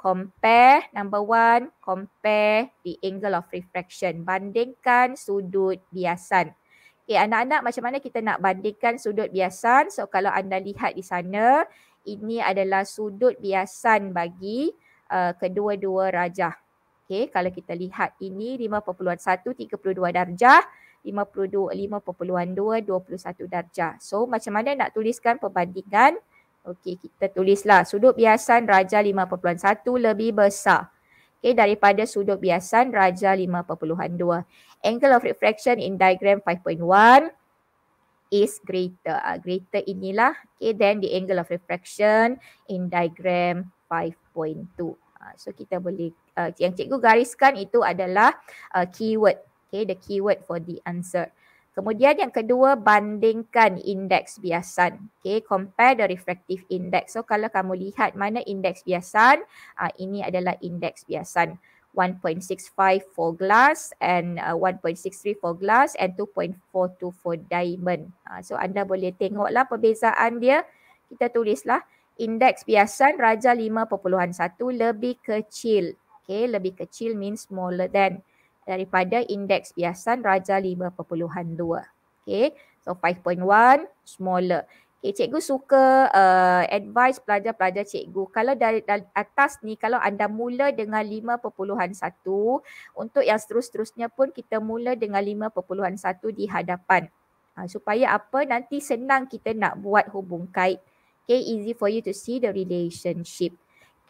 compare number one, compare the angle of refraction. Bandingkan sudut biasan. Okay, anak-anak macam mana kita nak bandingkan sudut biasan? So kalau anda lihat di sana, ini adalah sudut biasan bagi uh, kedua-dua rajah. Okay, kalau kita lihat ini 5.1, 32 darjah. 52, 5.2, 21 darjah. So macam mana nak tuliskan perbandingan? Okey, kita tulislah sudut biasan raja 5.1 lebih besar. Okey, daripada sudut biasan raja 5.2. Angle of refraction in diagram 5.1 is greater. Uh, greater inilah. okay then the angle of refraction in diagram 5.2. Uh, ah, so kita boleh, uh, yang cikgu gariskan itu adalah uh, keyword. Okay, the keyword for the answer. Kemudian yang kedua bandingkan indeks biasan. Okay, compare the refractive index. So kalau kamu lihat mana indeks biasan, uh, ini adalah indeks biasan. 1.65 for glass and uh, ah, 1.63 for glass and 2.42 for diamond. Uh, so anda boleh tengoklah perbezaan dia. Kita tulislah indeks biasan raja 5.1 lebih kecil. Okay, lebih kecil means smaller than daripada indeks biasan Raja 5.2. Okay, so 5.1 smaller. Okay, cikgu suka uh, advice pelajar-pelajar cikgu. Kalau dari, dari atas ni, kalau anda mula dengan 5.1, untuk yang seterus-terusnya pun kita mula dengan 5.1 di hadapan. Uh, supaya apa, nanti senang kita nak buat hubung kait. Okay, easy for you to see the relationship.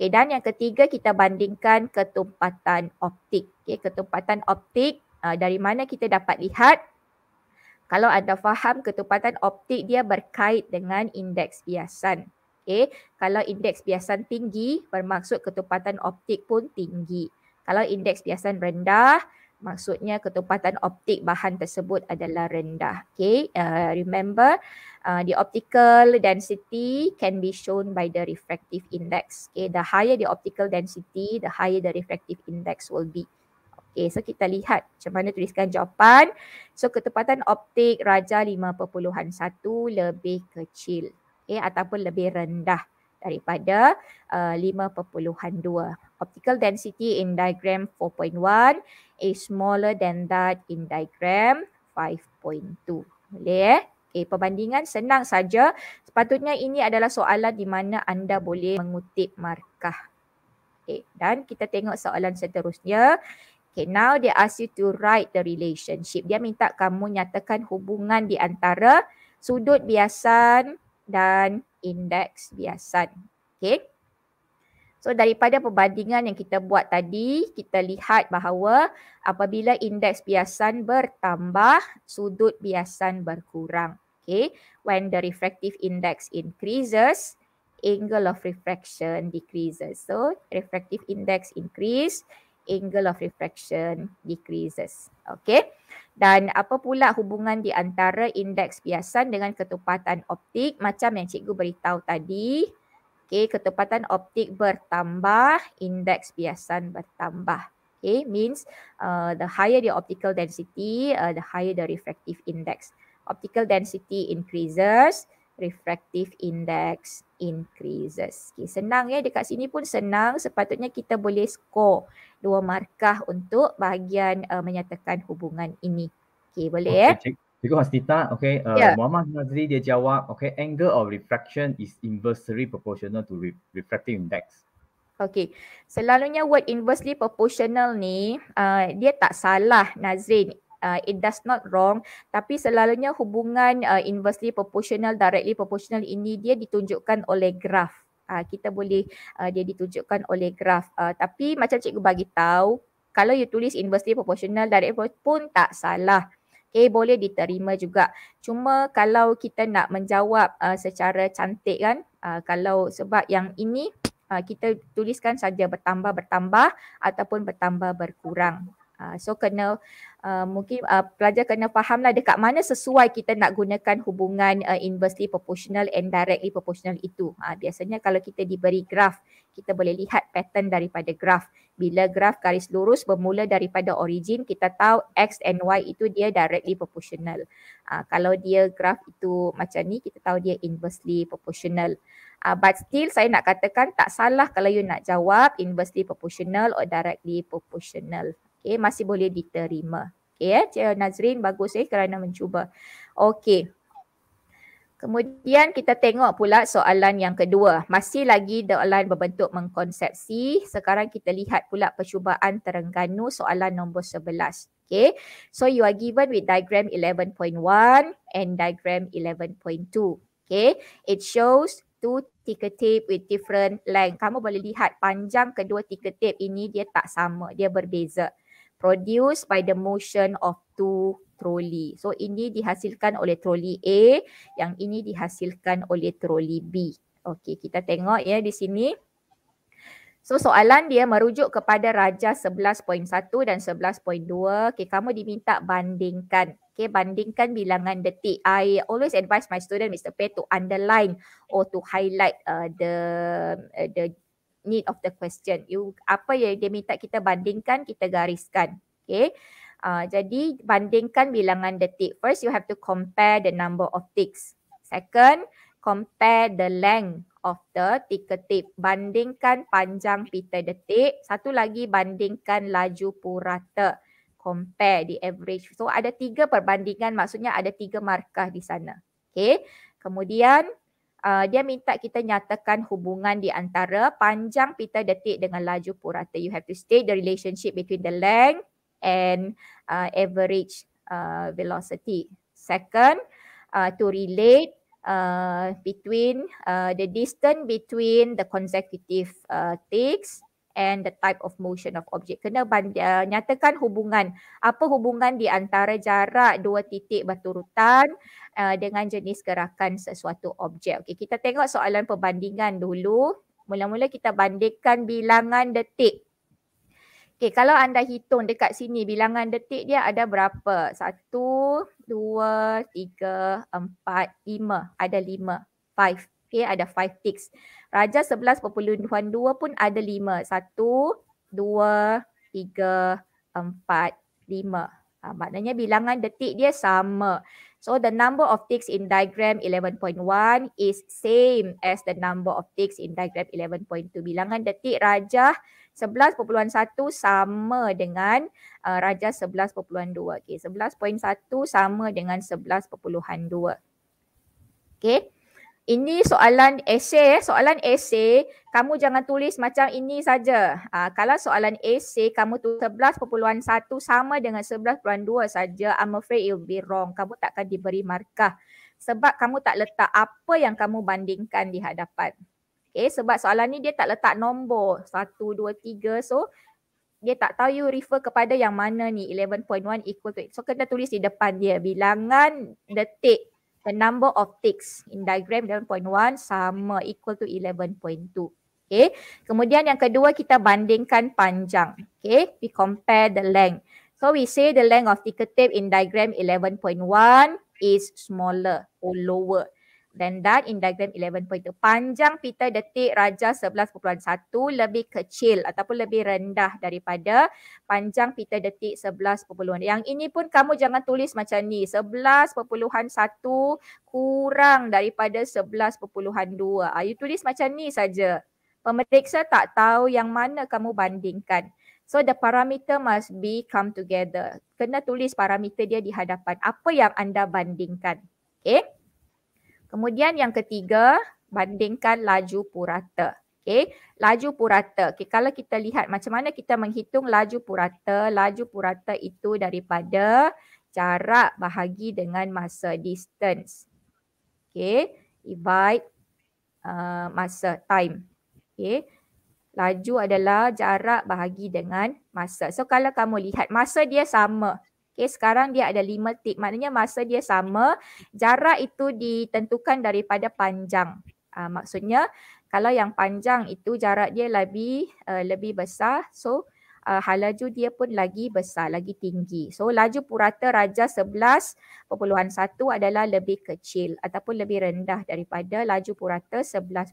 Okey dan yang ketiga kita bandingkan ketumpatan optik. Okey ketumpatan optik uh, dari mana kita dapat lihat kalau anda faham ketumpatan optik dia berkait dengan indeks biasan. Okey, kalau indeks biasan tinggi bermaksud ketumpatan optik pun tinggi. Kalau indeks biasan rendah, maksudnya ketepatan optik bahan tersebut adalah rendah. Okay, uh, remember uh, the optical density can be shown by the refractive index. Okay, the higher the optical density, the higher the refractive index will be. Okay, so kita lihat macam mana tuliskan jawapan. So ketepatan optik raja 5.1 lebih kecil. Okay, ataupun lebih rendah daripada uh, 5.2. Optical density in diagram 4.1 is smaller than that in diagram 5.2. Boleh eh? Okay, perbandingan senang saja. Sepatutnya ini adalah soalan di mana anda boleh mengutip markah. Okay, dan kita tengok soalan seterusnya. Okay, now they ask you to write the relationship. Dia minta kamu nyatakan hubungan di antara sudut biasan dan indeks biasan. Okay. So daripada perbandingan yang kita buat tadi, kita lihat bahawa apabila indeks biasan bertambah, sudut biasan berkurang. Okay. When the refractive index increases, angle of refraction decreases. So refractive index increase, angle of refraction decreases. Okay. Dan apa pula hubungan di antara indeks biasan dengan ketupatan optik macam yang cikgu beritahu tadi. Okay, ketupatan optik bertambah, indeks biasan bertambah. Okay, means uh, the higher the optical density, uh, the higher the refractive index. Optical density increases, refractive index increases. Okay, senang ya dekat sini pun senang sepatutnya kita boleh skor dua markah untuk bahagian uh, menyatakan hubungan ini. Okay boleh okay, ya. Cik, cikgu Hastita, okay. Uh, yeah. Muhammad Nazri dia jawab, okay angle of refraction is inversely proportional to refractive index. Okay, selalunya word inversely proportional ni uh, dia tak salah Nazrin uh, it does not wrong tapi selalunya hubungan uh, inversely proportional directly proportional ini dia ditunjukkan oleh graf uh, kita boleh uh, dia ditunjukkan oleh graf uh, tapi macam cikgu bagi tahu kalau you tulis inversely proportional directly proportional pun tak salah Okay, boleh diterima juga. Cuma kalau kita nak menjawab uh, secara cantik kan, uh, kalau sebab yang ini uh, kita tuliskan saja bertambah-bertambah ataupun bertambah berkurang. Ha, so kena uh, mungkin uh, pelajar kena fahamlah dekat mana sesuai kita nak gunakan hubungan uh, inversely proportional and directly proportional itu. Ha, biasanya kalau kita diberi graf, kita boleh lihat pattern daripada graf. Bila graf garis lurus bermula daripada origin, kita tahu x and y itu dia directly proportional. Ha, kalau dia graf itu macam ni, kita tahu dia inversely proportional. Uh, but still saya nak katakan tak salah kalau you nak jawab inversely proportional or directly proportional. Okay, masih boleh diterima. Okay, eh. Cik Nazrin bagus eh kerana mencuba. Okay. Kemudian kita tengok pula soalan yang kedua. Masih lagi soalan berbentuk mengkonsepsi. Sekarang kita lihat pula percubaan Terengganu soalan nombor 11. Okay. So you are given with diagram 11.1 and diagram 11.2. Okay. It shows two ticker tape with different length. Kamu boleh lihat panjang kedua ticker tape ini dia tak sama. Dia berbeza produced by the motion of two trolley. So ini dihasilkan oleh trolley A, yang ini dihasilkan oleh trolley B. Okey, kita tengok ya di sini. So soalan dia merujuk kepada raja 11.1 dan 11.2. Okey, kamu diminta bandingkan. Okay, bandingkan bilangan detik. I always advise my student Mr. Pei to underline or to highlight uh, the uh, the need of the question. You apa yang dia minta kita bandingkan, kita gariskan. Okay. Uh, jadi bandingkan bilangan detik. First you have to compare the number of ticks. Second, compare the length of the ticker tip. Bandingkan panjang pita detik. Satu lagi bandingkan laju purata. Compare the average. So ada tiga perbandingan maksudnya ada tiga markah di sana. Okay. Kemudian uh, dia minta kita nyatakan hubungan di antara panjang pita detik dengan laju purata. You have to state the relationship between the length and uh, average uh, velocity. Second, uh, to relate uh, between uh, the distance between the consecutive uh, takes and the type of motion of object. Kena band, ya, nyatakan hubungan. Apa hubungan di antara jarak dua titik berturutan uh, dengan jenis gerakan sesuatu objek. Okay, kita tengok soalan perbandingan dulu. Mula-mula kita bandingkan bilangan detik. Okay, kalau anda hitung dekat sini bilangan detik dia ada berapa? Satu, dua, tiga, empat, lima. Ada lima. Five. Okay, ada five ticks. Raja sebelas perpuluhan dua pun ada lima. Satu, dua, tiga, empat, lima. Ha, maknanya bilangan detik dia sama. So the number of ticks in diagram 11.1 is same as the number of ticks in diagram 11.2. Bilangan detik raja 11.1 sama dengan uh, raja 11.2. Okay, 11.1 sama dengan 11.2. Okay ini soalan esay eh soalan esay kamu jangan tulis macam ini saja uh, kalau soalan esay kamu tulis 11.1 sama dengan 11.2 saja i'm afraid you'll be wrong kamu takkan diberi markah sebab kamu tak letak apa yang kamu bandingkan di hadapan Okay, sebab soalan ni dia tak letak nombor 1 2 3 so dia tak tahu you refer kepada yang mana ni 11.1 equal to so kena tulis di depan dia bilangan detik the number of ticks in diagram 11.1 sama equal to 11.2. Okay. Kemudian yang kedua kita bandingkan panjang. Okay. We compare the length. So we say the length of ticker tape in diagram 11.1 is smaller or lower dan dan in diagram 11.2 panjang pita detik raja 11.1 lebih kecil ataupun lebih rendah daripada panjang pita detik 11.1 yang ini pun kamu jangan tulis macam ni 11.1 kurang daripada 11.2 ayu ah, tulis macam ni saja pemeriksa tak tahu yang mana kamu bandingkan So the parameter must be come together. Kena tulis parameter dia di hadapan. Apa yang anda bandingkan. Okay. Kemudian yang ketiga, bandingkan laju purata. Okay, laju purata. Okay, kalau kita lihat macam mana kita menghitung laju purata, laju purata itu daripada jarak bahagi dengan masa distance. Okay, divide uh, masa time. Okay, laju adalah jarak bahagi dengan masa. So kalau kamu lihat masa dia sama, Okay sekarang dia ada lima tik maknanya masa dia sama jarak itu ditentukan daripada panjang. Uh, maksudnya kalau yang panjang itu jarak dia lebih uh, lebih besar so uh, halaju dia pun lagi besar lagi tinggi. So laju purata raja 11.1 adalah lebih kecil ataupun lebih rendah daripada laju purata 11.2.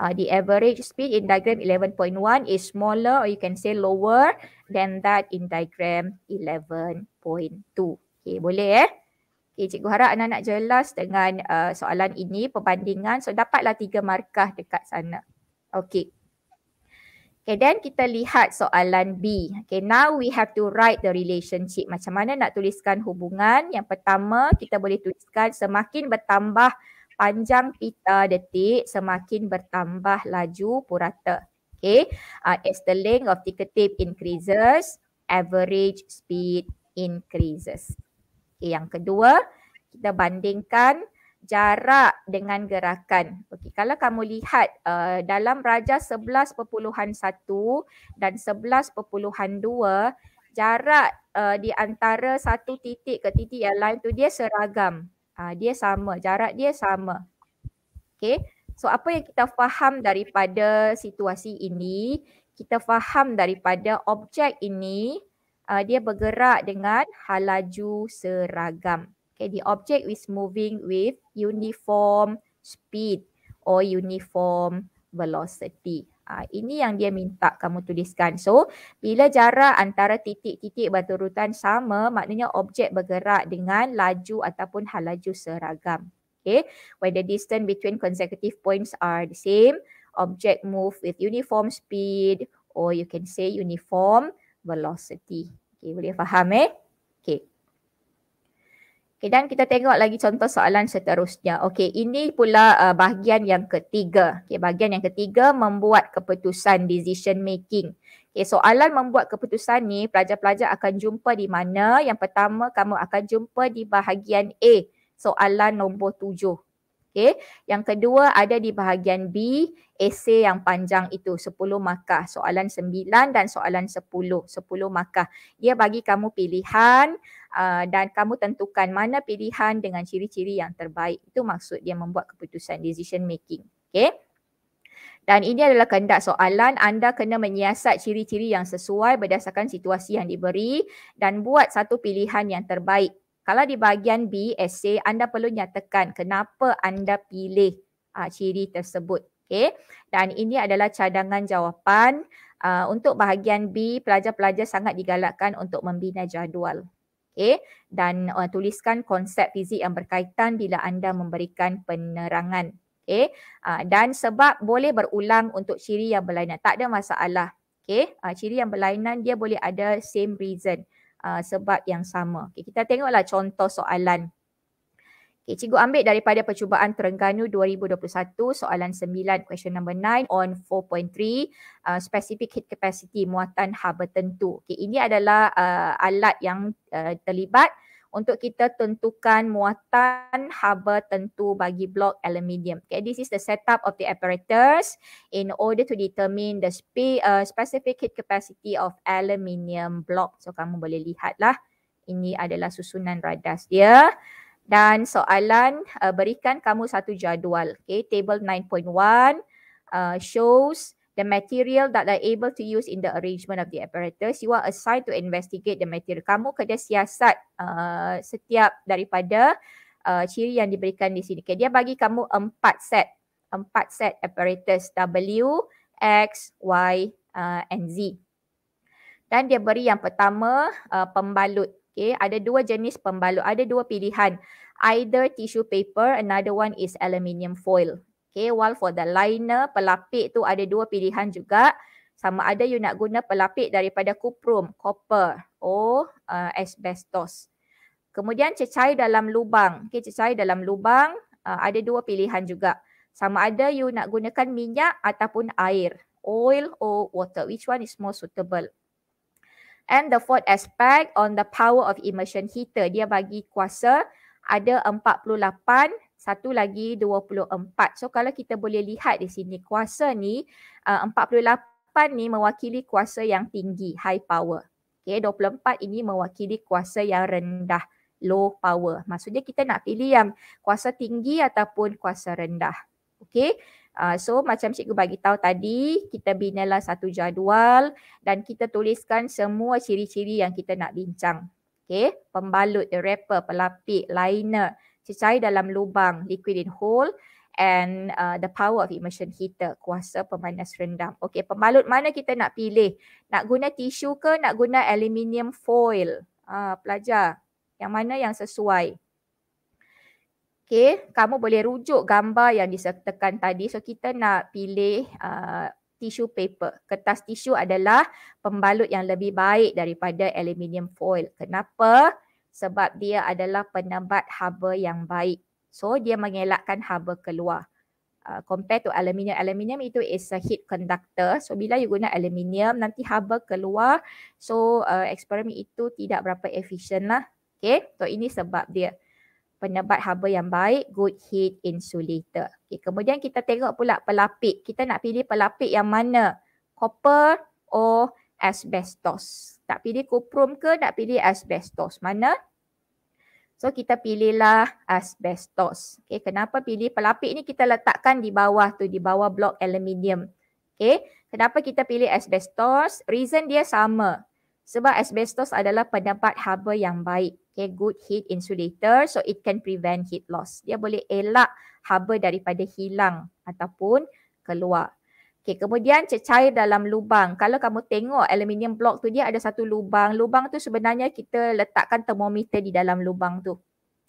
Uh, the average speed in diagram 11.1 is smaller or you can say lower than that in diagram 11.2. Okay, boleh eh? Okay, cikgu harap anak-anak jelas dengan uh, soalan ini, perbandingan. So, dapatlah tiga markah dekat sana. Okay. Okay, then kita lihat soalan B. Okay, now we have to write the relationship. Macam mana nak tuliskan hubungan? Yang pertama, kita boleh tuliskan semakin bertambah panjang pita detik semakin bertambah laju purata. Okay. Uh, as the length of ticker tape increases, average speed increases. Okay. Yang kedua, kita bandingkan jarak dengan gerakan. Okey, kalau kamu lihat uh, dalam raja 11.1 dan 11.2, jarak uh, di antara satu titik ke titik yang lain tu dia seragam uh, dia sama, jarak dia sama. Okay, so apa yang kita faham daripada situasi ini, kita faham daripada objek ini uh, dia bergerak dengan halaju seragam. Okay, the object is moving with uniform speed or uniform velocity. Uh, ini yang dia minta kamu tuliskan. So, bila jarak antara titik-titik berturutan sama, maknanya objek bergerak dengan laju ataupun halaju seragam. Okay, when the distance between consecutive points are the same, object move with uniform speed or you can say uniform velocity. Okay, boleh faham eh? Okay, dan kita tengok lagi contoh soalan seterusnya. Okey, ini pula uh, bahagian yang ketiga. Okey, bahagian yang ketiga membuat keputusan decision making. Okey, soalan membuat keputusan ni pelajar-pelajar akan jumpa di mana? Yang pertama kamu akan jumpa di bahagian A, soalan nombor tujuh. Okey, yang kedua ada di bahagian B, esei yang panjang itu sepuluh markah, soalan sembilan dan soalan sepuluh sepuluh markah. Dia bagi kamu pilihan Ah, dan kamu tentukan mana pilihan dengan ciri-ciri yang terbaik. Itu maksud dia membuat keputusan decision making. Okay. Dan ini adalah kehendak soalan anda kena menyiasat ciri-ciri yang sesuai berdasarkan situasi yang diberi dan buat satu pilihan yang terbaik. Kalau di bahagian B essay anda perlu nyatakan kenapa anda pilih uh, ciri tersebut. Okay. Dan ini adalah cadangan jawapan uh, untuk bahagian B pelajar-pelajar sangat digalakkan untuk membina jadual. A dan uh, tuliskan konsep fizik yang berkaitan bila anda memberikan penerangan. Okay. Uh, dan sebab boleh berulang untuk ciri yang berlainan. Tak ada masalah. Okay. Uh, ciri yang berlainan dia boleh ada same reason. Uh, sebab yang sama. Okay. Kita tengoklah contoh soalan. Okay, cikgu ambil daripada percubaan Terengganu 2021 soalan 9 question number 9 on 4.3 uh, specific heat capacity muatan haba tentu. Okay, ini adalah uh, alat yang uh, terlibat untuk kita tentukan muatan haba tentu bagi blok aluminium. Okay, this is the setup of the apparatus in order to determine the spe- uh, specific heat capacity of aluminium block. So kamu boleh lihatlah ini adalah susunan radas dia. Dan soalan uh, berikan kamu satu jadual. Okay, table 9.1 uh, eh, shows the material that are able to use in the arrangement of the apparatus. You are assigned to investigate the material. Kamu kerja siasat uh, setiap daripada uh, ciri yang diberikan di sini. Okay, dia bagi kamu empat set. Empat set apparatus W, X, Y uh, and Z. Dan dia beri yang pertama uh, pembalut okay, ada dua jenis pembalut, ada dua pilihan. Either tissue paper, another one is aluminium foil. Okay, while for the liner, pelapik tu ada dua pilihan juga. Sama ada you nak guna pelapik daripada kuprum, copper or uh, asbestos. Kemudian cecair dalam lubang. Okay, cecair dalam lubang uh, ada dua pilihan juga. Sama ada you nak gunakan minyak ataupun air. Oil or water, which one is more suitable? And the fourth aspect on the power of immersion heater. Dia bagi kuasa ada 48, satu lagi 24. So kalau kita boleh lihat di sini kuasa ni uh, 48 ni mewakili kuasa yang tinggi, high power. Okay, 24 ini mewakili kuasa yang rendah, low power. Maksudnya kita nak pilih yang kuasa tinggi ataupun kuasa rendah. Okay, Uh, so macam cikgu bagi tahu tadi, kita binalah satu jadual dan kita tuliskan semua ciri-ciri yang kita nak bincang. Okay, pembalut, the wrapper, pelapik, liner, cecair dalam lubang, liquid in hole and uh, the power of immersion heater, kuasa pemanas rendam. Okay, pembalut mana kita nak pilih? Nak guna tisu ke nak guna aluminium foil? Uh, pelajar, yang mana yang sesuai? Okay, kamu boleh rujuk gambar yang disertakan tadi. So kita nak pilih uh, tisu paper. Kertas tisu adalah pembalut yang lebih baik daripada aluminium foil. Kenapa? Sebab dia adalah penebat haba yang baik. So dia mengelakkan haba keluar. Uh, compare to aluminium. Aluminium itu is a heat conductor. So bila you guna aluminium nanti haba keluar. So uh, eksperimen itu tidak berapa efisien lah. Okay. So ini sebab dia penebat haba yang baik, good heat insulator. Okay, kemudian kita tengok pula pelapik. Kita nak pilih pelapik yang mana? Copper or asbestos? Tak pilih kuprum ke nak pilih asbestos? Mana? So kita pilihlah asbestos. Okay, kenapa pilih pelapik ni kita letakkan di bawah tu, di bawah blok aluminium. Okay, kenapa kita pilih asbestos? Reason dia sama. Sebab asbestos adalah penebat haba yang baik. Okay, good heat insulator so it can prevent heat loss. Dia boleh elak haba daripada hilang ataupun keluar. Okay, kemudian cecair dalam lubang. Kalau kamu tengok aluminium block tu dia ada satu lubang. Lubang tu sebenarnya kita letakkan termometer di dalam lubang tu.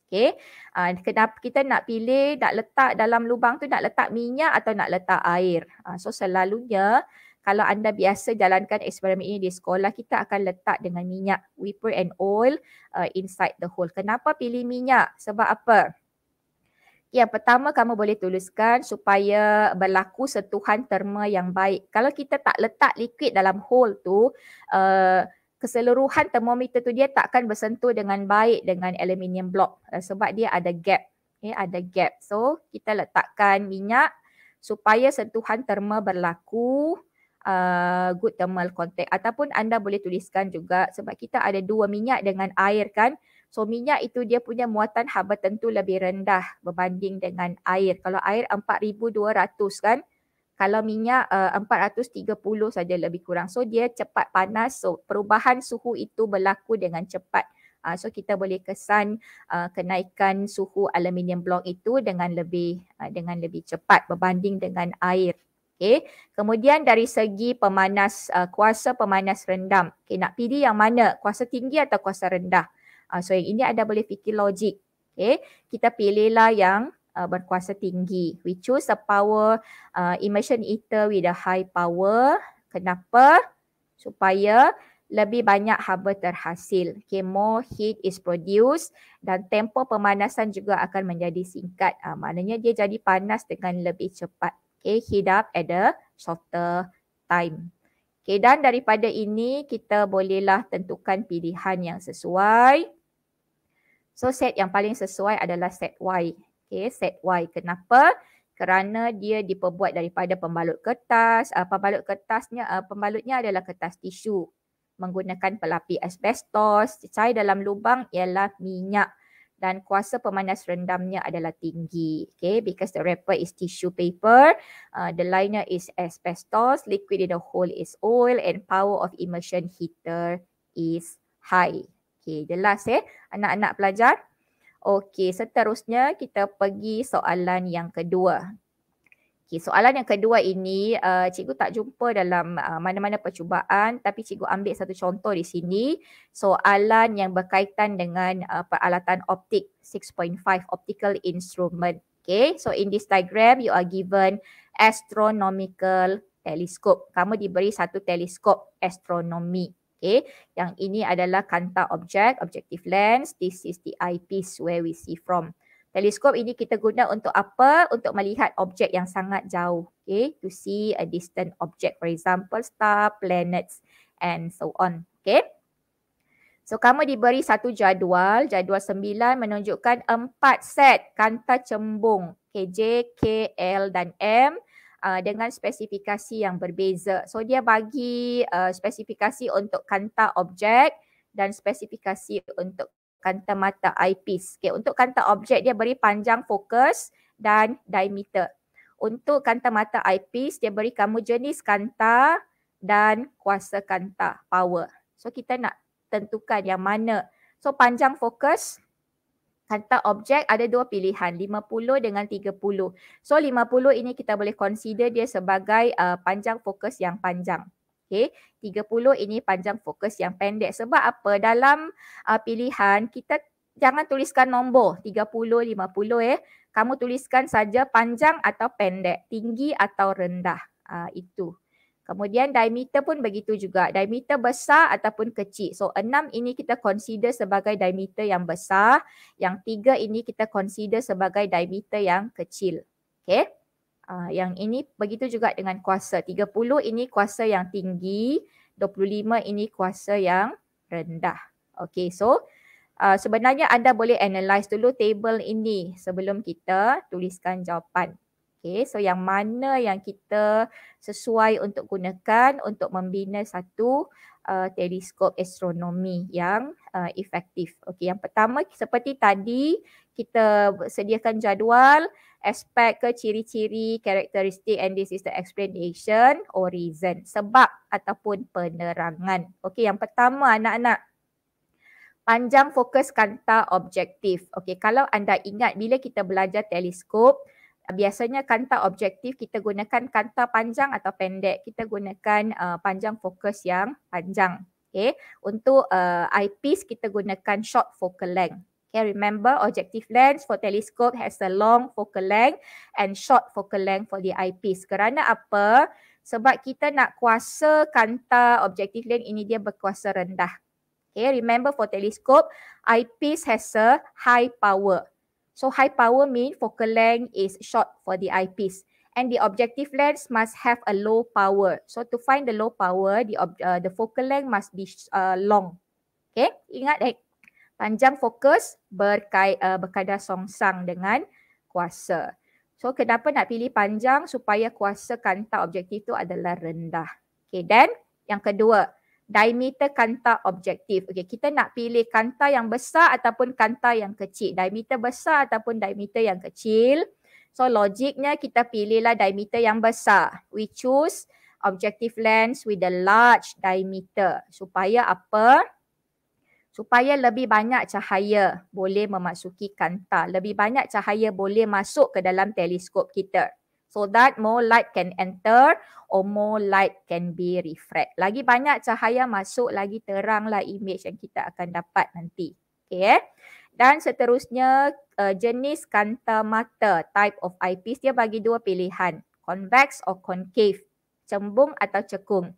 Okay, uh, kenapa kita nak pilih nak letak dalam lubang tu nak letak minyak atau nak letak air. Uh, so selalunya uh, kalau anda biasa jalankan eksperimen ini di sekolah kita akan letak dengan minyak whipper and oil uh, inside the hole. Kenapa pilih minyak? Sebab apa? Yang pertama kamu boleh tuliskan supaya berlaku setuhan terma yang baik. Kalau kita tak letak liquid dalam hole tu, uh, keseluruhan termometer tu dia takkan bersentuh dengan baik dengan aluminium block uh, sebab dia ada gap. Okay, ada gap. So kita letakkan minyak supaya sentuhan terma berlaku uh, good thermal contact ataupun anda boleh tuliskan juga sebab kita ada dua minyak dengan air kan so minyak itu dia punya muatan haba tentu lebih rendah berbanding dengan air kalau air 4200 kan kalau minyak uh, 430 saja lebih kurang so dia cepat panas so perubahan suhu itu berlaku dengan cepat uh, so kita boleh kesan uh, kenaikan suhu aluminium blok itu dengan lebih uh, dengan lebih cepat berbanding dengan air Okay. Kemudian dari segi pemanas uh, kuasa pemanas rendam. Okay, nak pilih yang mana? Kuasa tinggi atau kuasa rendah? Uh, so yang ini ada boleh fikir logik. Okay. Kita pilihlah yang uh, berkuasa tinggi. We choose a power uh, immersion heater with a high power. Kenapa? Supaya lebih banyak haba terhasil. Okay, more heat is produced dan tempoh pemanasan juga akan menjadi singkat. Uh, maknanya dia jadi panas dengan lebih cepat okay, hidup at a shorter time. Okay, dan daripada ini kita bolehlah tentukan pilihan yang sesuai. So set yang paling sesuai adalah set Y. Okay, set Y. Kenapa? Kerana dia diperbuat daripada pembalut kertas. Uh, pembalut kertasnya, uh, pembalutnya adalah kertas tisu. Menggunakan pelapis asbestos. Cair dalam lubang ialah minyak dan kuasa pemanas rendamnya adalah tinggi. Okay, because the wrapper is tissue paper, uh, the liner is asbestos, liquid in the hole is oil and power of immersion heater is high. Okay, jelas last eh, anak-anak pelajar. Okay, seterusnya kita pergi soalan yang kedua. Okey, soalan yang kedua ini uh, cikgu tak jumpa dalam uh, mana-mana percubaan tapi cikgu ambil satu contoh di sini. Soalan yang berkaitan dengan uh, peralatan optik 6.5 optical instrument. Okay, so in this diagram you are given astronomical telescope. Kamu diberi satu teleskop astronomi. Okay, yang ini adalah kanta objek, objective lens. This is the eyepiece where we see from. Teleskop ini kita guna untuk apa? Untuk melihat objek yang sangat jauh. Okay, to see a distant object. For example, star, planets and so on. Okay. So, kamu diberi satu jadual. Jadual sembilan menunjukkan empat set kanta cembung. KJ, K, L dan M uh, dengan spesifikasi yang berbeza. So, dia bagi uh, spesifikasi untuk kanta objek dan spesifikasi untuk kanta mata eyepiece. Okay, untuk kanta objek dia beri panjang fokus dan diameter. Untuk kanta mata eyepiece dia beri kamu jenis kanta dan kuasa kanta power. So kita nak tentukan yang mana. So panjang fokus kanta objek ada dua pilihan 50 dengan 30. So 50 ini kita boleh consider dia sebagai uh, panjang fokus yang panjang. 30 ini panjang fokus yang pendek. Sebab apa? Dalam uh, pilihan kita jangan tuliskan nombor 30, 50 eh. Kamu tuliskan saja panjang atau pendek, tinggi atau rendah. Uh, itu. Kemudian diameter pun begitu juga. Diameter besar ataupun kecil. So enam ini kita consider sebagai diameter yang besar. Yang tiga ini kita consider sebagai diameter yang kecil. Okay. Uh, yang ini begitu juga dengan kuasa. 30 ini kuasa yang tinggi, 25 ini kuasa yang rendah. Okay so uh, sebenarnya anda boleh analyse dulu table ini sebelum kita tuliskan jawapan. Okay so yang mana yang kita sesuai untuk gunakan untuk membina satu uh, teleskop astronomi yang uh, efektif. Okay yang pertama seperti tadi kita sediakan jadual aspek ke ciri-ciri karakteristik and this is the explanation or reason sebab ataupun penerangan. Okey yang pertama anak-anak panjang fokus kanta objektif. Okey kalau anda ingat bila kita belajar teleskop biasanya kanta objektif kita gunakan kanta panjang atau pendek. Kita gunakan uh, panjang fokus yang panjang. Okay. Untuk uh, eyepiece kita gunakan short focal length. Okay, remember objective lens for telescope has a long focal length and short focal length for the eyepiece. Kerana apa? Sebab kita nak kuasa kanta objective lens ini dia berkuasa rendah. Okay, remember for telescope, eyepiece has a high power. So high power mean focal length is short for the eyepiece. And the objective lens must have a low power. So to find the low power, the, uh, the focal length must be uh, long. Okay, ingat eh, panjang fokus berkait uh, eh, berkadar songsang dengan kuasa. So kenapa nak pilih panjang supaya kuasa kanta objektif tu adalah rendah. Okay then yang kedua diameter kanta objektif. Okay kita nak pilih kanta yang besar ataupun kanta yang kecil. Diameter besar ataupun diameter yang kecil. So logiknya kita pilihlah diameter yang besar. We choose objective lens with a large diameter supaya apa? supaya lebih banyak cahaya boleh memasuki kanta, lebih banyak cahaya boleh masuk ke dalam teleskop kita. So that more light can enter or more light can be refract. Lagi banyak cahaya masuk, lagi teranglah image yang kita akan dapat nanti. Okay. Eh? Dan seterusnya uh, jenis kanta mata type of eyepiece dia bagi dua pilihan. Convex or concave. Cembung atau cekung.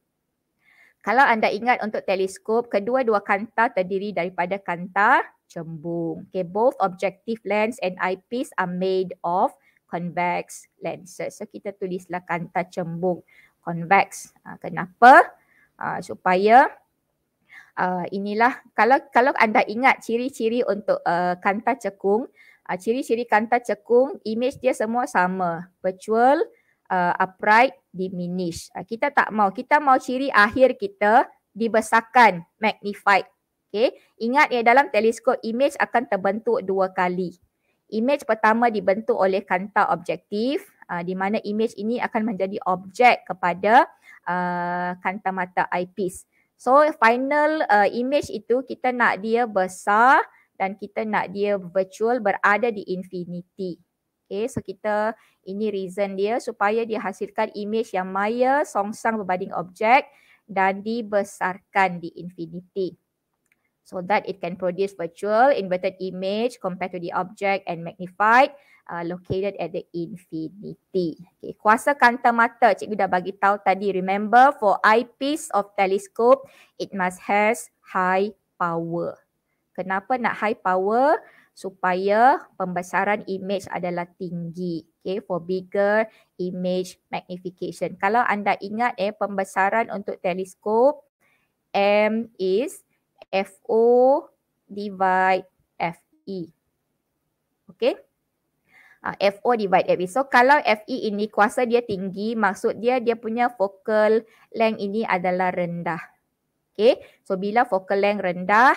Kalau anda ingat untuk teleskop, kedua-dua kanta terdiri daripada kanta cembung. Okay, both objective lens and eyepiece are made of convex lenses. So kita tulislah kanta cembung convex. Ah, kenapa? Ah, supaya ah, inilah kalau kalau anda ingat ciri-ciri untuk kanta cekung, ciri-ciri kanta cekung, image dia semua sama. Virtual, uh, upright diminish. Uh, kita tak mau. Kita mau ciri akhir kita dibesarkan, magnified. Okay. Ingat ya dalam teleskop image akan terbentuk dua kali. Image pertama dibentuk oleh kanta objektif uh, di mana image ini akan menjadi objek kepada uh, kanta mata eyepiece. So final uh, image itu kita nak dia besar dan kita nak dia virtual berada di infinity. Okay, so kita ini reason dia supaya dia hasilkan image yang maya, songsang berbanding objek dan dibesarkan di infinity. So that it can produce virtual inverted image compared to the object and magnified uh, located at the infinity. Okay, kuasa kanta mata cikgu dah bagi tahu tadi. Remember for eyepiece of telescope, it must has high power. Kenapa nak high power? supaya pembesaran image adalah tinggi. Okay, for bigger image magnification. Kalau anda ingat eh, pembesaran untuk teleskop M is FO divide FE. Okay. Uh, ah, FO divide FE. So kalau FE ini kuasa dia tinggi, maksud dia dia punya focal length ini adalah rendah. Okay. So bila focal length rendah,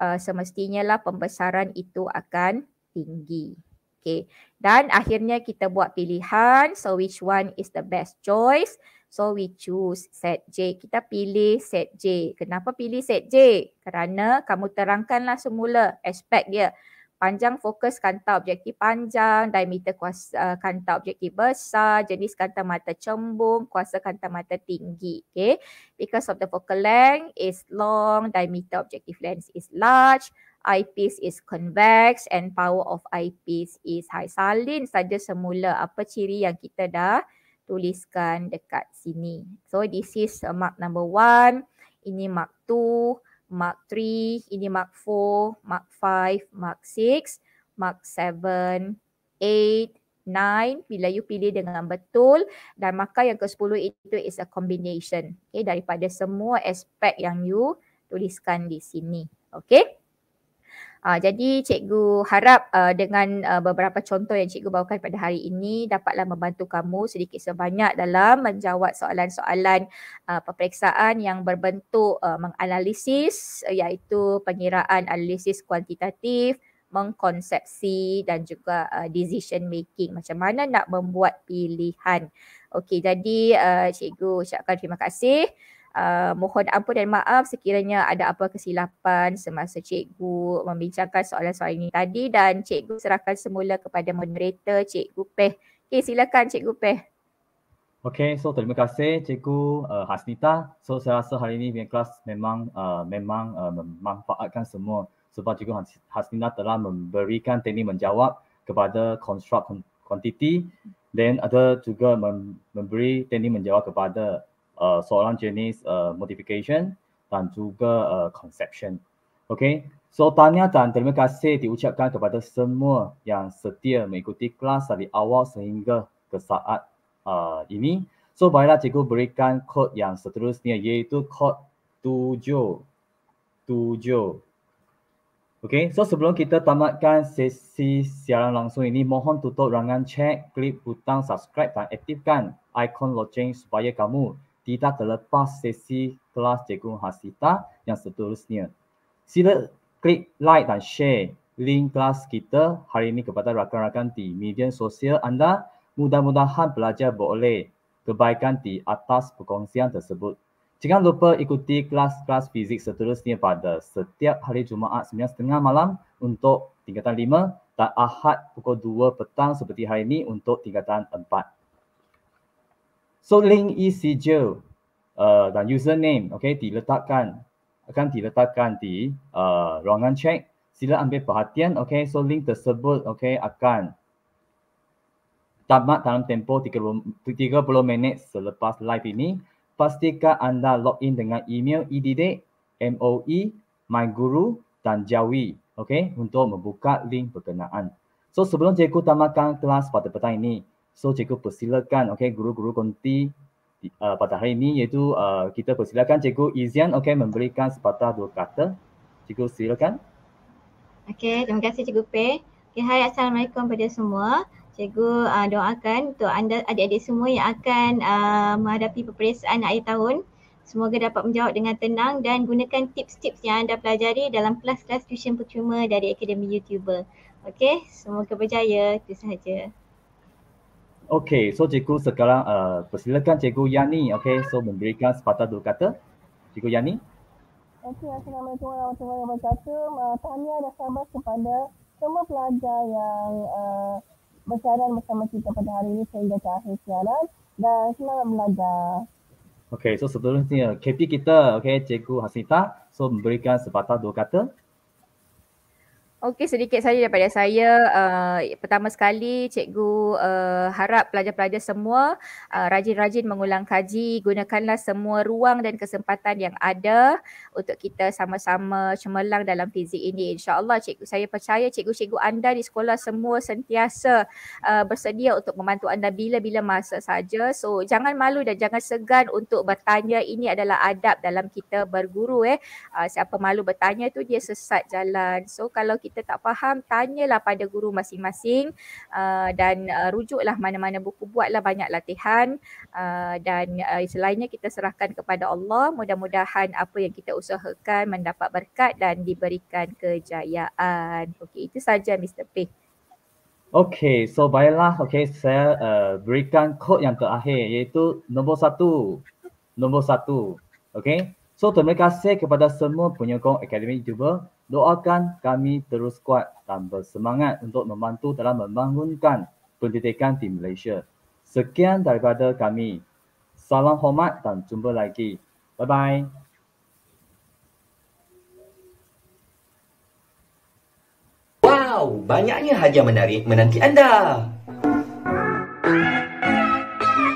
uh, semestinya lah pembesaran itu akan tinggi. Okay. Dan akhirnya kita buat pilihan. So which one is the best choice? So we choose set J. Kita pilih set J. Kenapa pilih set J? Kerana kamu terangkanlah semula aspek dia panjang fokus kanta objektif panjang, diameter kuasa uh, eh, kanta objektif besar, jenis kanta mata cembung, kuasa kanta mata tinggi. Okay. Because of the focal length is long, diameter objective lens is large, eyepiece is convex and power of eyepiece is high. Salin saja semula apa ciri yang kita dah tuliskan dekat sini. So this is uh, mark number one, ini mark two, mark 3, ini mark 4, mark 5, mark 6, mark 7, 8, 9 bila you pilih dengan betul dan maka yang ke-10 itu is a combination okay, daripada semua aspek yang you tuliskan di sini. Okay. Uh, jadi cikgu harap uh, dengan uh, beberapa contoh yang cikgu bawakan pada hari ini dapatlah membantu kamu sedikit sebanyak dalam menjawab soalan-soalan uh, peperiksaan yang berbentuk uh, menganalisis uh, iaitu pengiraan analisis kuantitatif, mengkonsepsi dan juga uh, decision making macam mana nak membuat pilihan. Okey jadi uh, cikgu ucapkan terima kasih. Uh, mohon ampun dan maaf sekiranya ada apa kesilapan semasa cikgu membincangkan soalan-soalan ini tadi dan cikgu serahkan semula kepada moderator cikgu Peh. Okey silakan cikgu Peh. Okey, so terima kasih cikgu uh, Hasnita. So saya rasa hari ini punya kelas memang uh, memang uh, memanfaatkan semua sebab cikgu Hasnita telah memberikan teknik menjawab kepada construct quantity dan ada juga memberi teknik menjawab kepada uh, seorang jenis uh, modification dan juga uh, conception. Okay, so tanya dan terima kasih diucapkan kepada semua yang setia mengikuti kelas dari awal sehingga ke saat uh, ini. So baiklah cikgu berikan kod yang seterusnya iaitu kod tujuh. Tujuh. Okay, so sebelum kita tamatkan sesi siaran langsung ini, mohon tutup ruangan chat, klik butang subscribe dan aktifkan ikon loceng supaya kamu kita terlepas sesi kelas Cikgu Hasita yang seterusnya. Sila klik like dan share link kelas kita hari ini kepada rakan-rakan di media sosial anda. Mudah-mudahan pelajar boleh kebaikan di atas perkongsian tersebut. Jangan lupa ikuti kelas-kelas fizik seterusnya pada setiap hari Jumaat 9.30 malam untuk tingkatan 5 dan Ahad pukul 2 petang seperti hari ini untuk tingkatan 4. So link e-sigil uh, dan username okay, diletakkan akan diletakkan di uh, ruangan check. Sila ambil perhatian. Okay. So link tersebut okay, akan tamat dalam tempoh 30, 30 minit selepas live ini. Pastikan anda log in dengan email edidate, MOE, MyGuru dan Jawi okay, untuk membuka link berkenaan. So sebelum cikgu tamatkan kelas pada petang ini, So cikgu persilakan okay guru-guru konti uh, pada hari ini iaitu uh, kita persilakan cikgu Izian okay memberikan sepatah dua kata. Cikgu silakan. Okay terima kasih cikgu Pe. Okay, hai assalamualaikum kepada semua. Cikgu uh, doakan untuk anda adik-adik semua yang akan uh, menghadapi peperiksaan akhir tahun. Semoga dapat menjawab dengan tenang dan gunakan tips-tips yang anda pelajari dalam kelas-kelas tuition percuma dari Akademi YouTuber. Okey, semoga berjaya. Itu sahaja. Okay, so cikgu sekarang uh, persilakan cikgu Yani. okay, so memberikan sepatah dua kata. Cikgu Yani. Okey, Assalamualaikum warahmatullahi wabarakatuh. Tahniah dan sahabat kepada semua pelajar yang uh, bersiaran bersama kita pada hari ini sehingga ke akhir siaran dan selamat belajar. Okay, so sebelum ni uh, KP kita, okay, cikgu Hasnita. So memberikan sepatah dua kata. Okey sedikit saja daripada saya uh, pertama sekali cikgu uh, harap pelajar-pelajar semua uh, rajin-rajin mengulang kaji gunakanlah semua ruang dan kesempatan yang ada untuk kita sama-sama cemerlang dalam fizik ini insyaallah cikgu saya percaya cikgu-cikgu anda di sekolah semua sentiasa uh, bersedia untuk membantu anda bila-bila masa saja so jangan malu dan jangan segan untuk bertanya ini adalah adab dalam kita berguru eh uh, siapa malu bertanya tu dia sesat jalan so kalau kita kita tak faham tanyalah pada guru masing-masing uh, dan uh, rujuklah mana-mana buku buatlah banyak latihan uh, dan uh, selainnya kita serahkan kepada Allah mudah-mudahan apa yang kita usahakan mendapat berkat dan diberikan kejayaan okey itu saja Mr P Okey, so baiklah. Okey, saya uh, berikan kod yang terakhir iaitu nombor satu. Nombor satu. Okey. So terima kasih kepada semua penyokong Akademi Juba. Doakan kami terus kuat dan bersemangat untuk membantu dalam membangunkan pendidikan di Malaysia. Sekian daripada kami. Salam hormat dan jumpa lagi. Bye-bye. Wow, banyaknya hadiah menarik menanti anda. Thank you.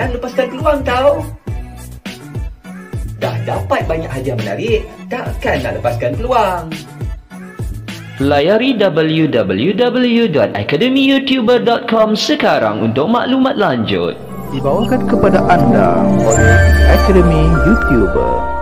jangan lepaskan peluang tau. Dah dapat banyak hadiah menarik, takkan nak lepaskan peluang. Layari www.academyyoutuber.com sekarang untuk maklumat lanjut. Dibawakan kepada anda oleh Akademi Youtuber.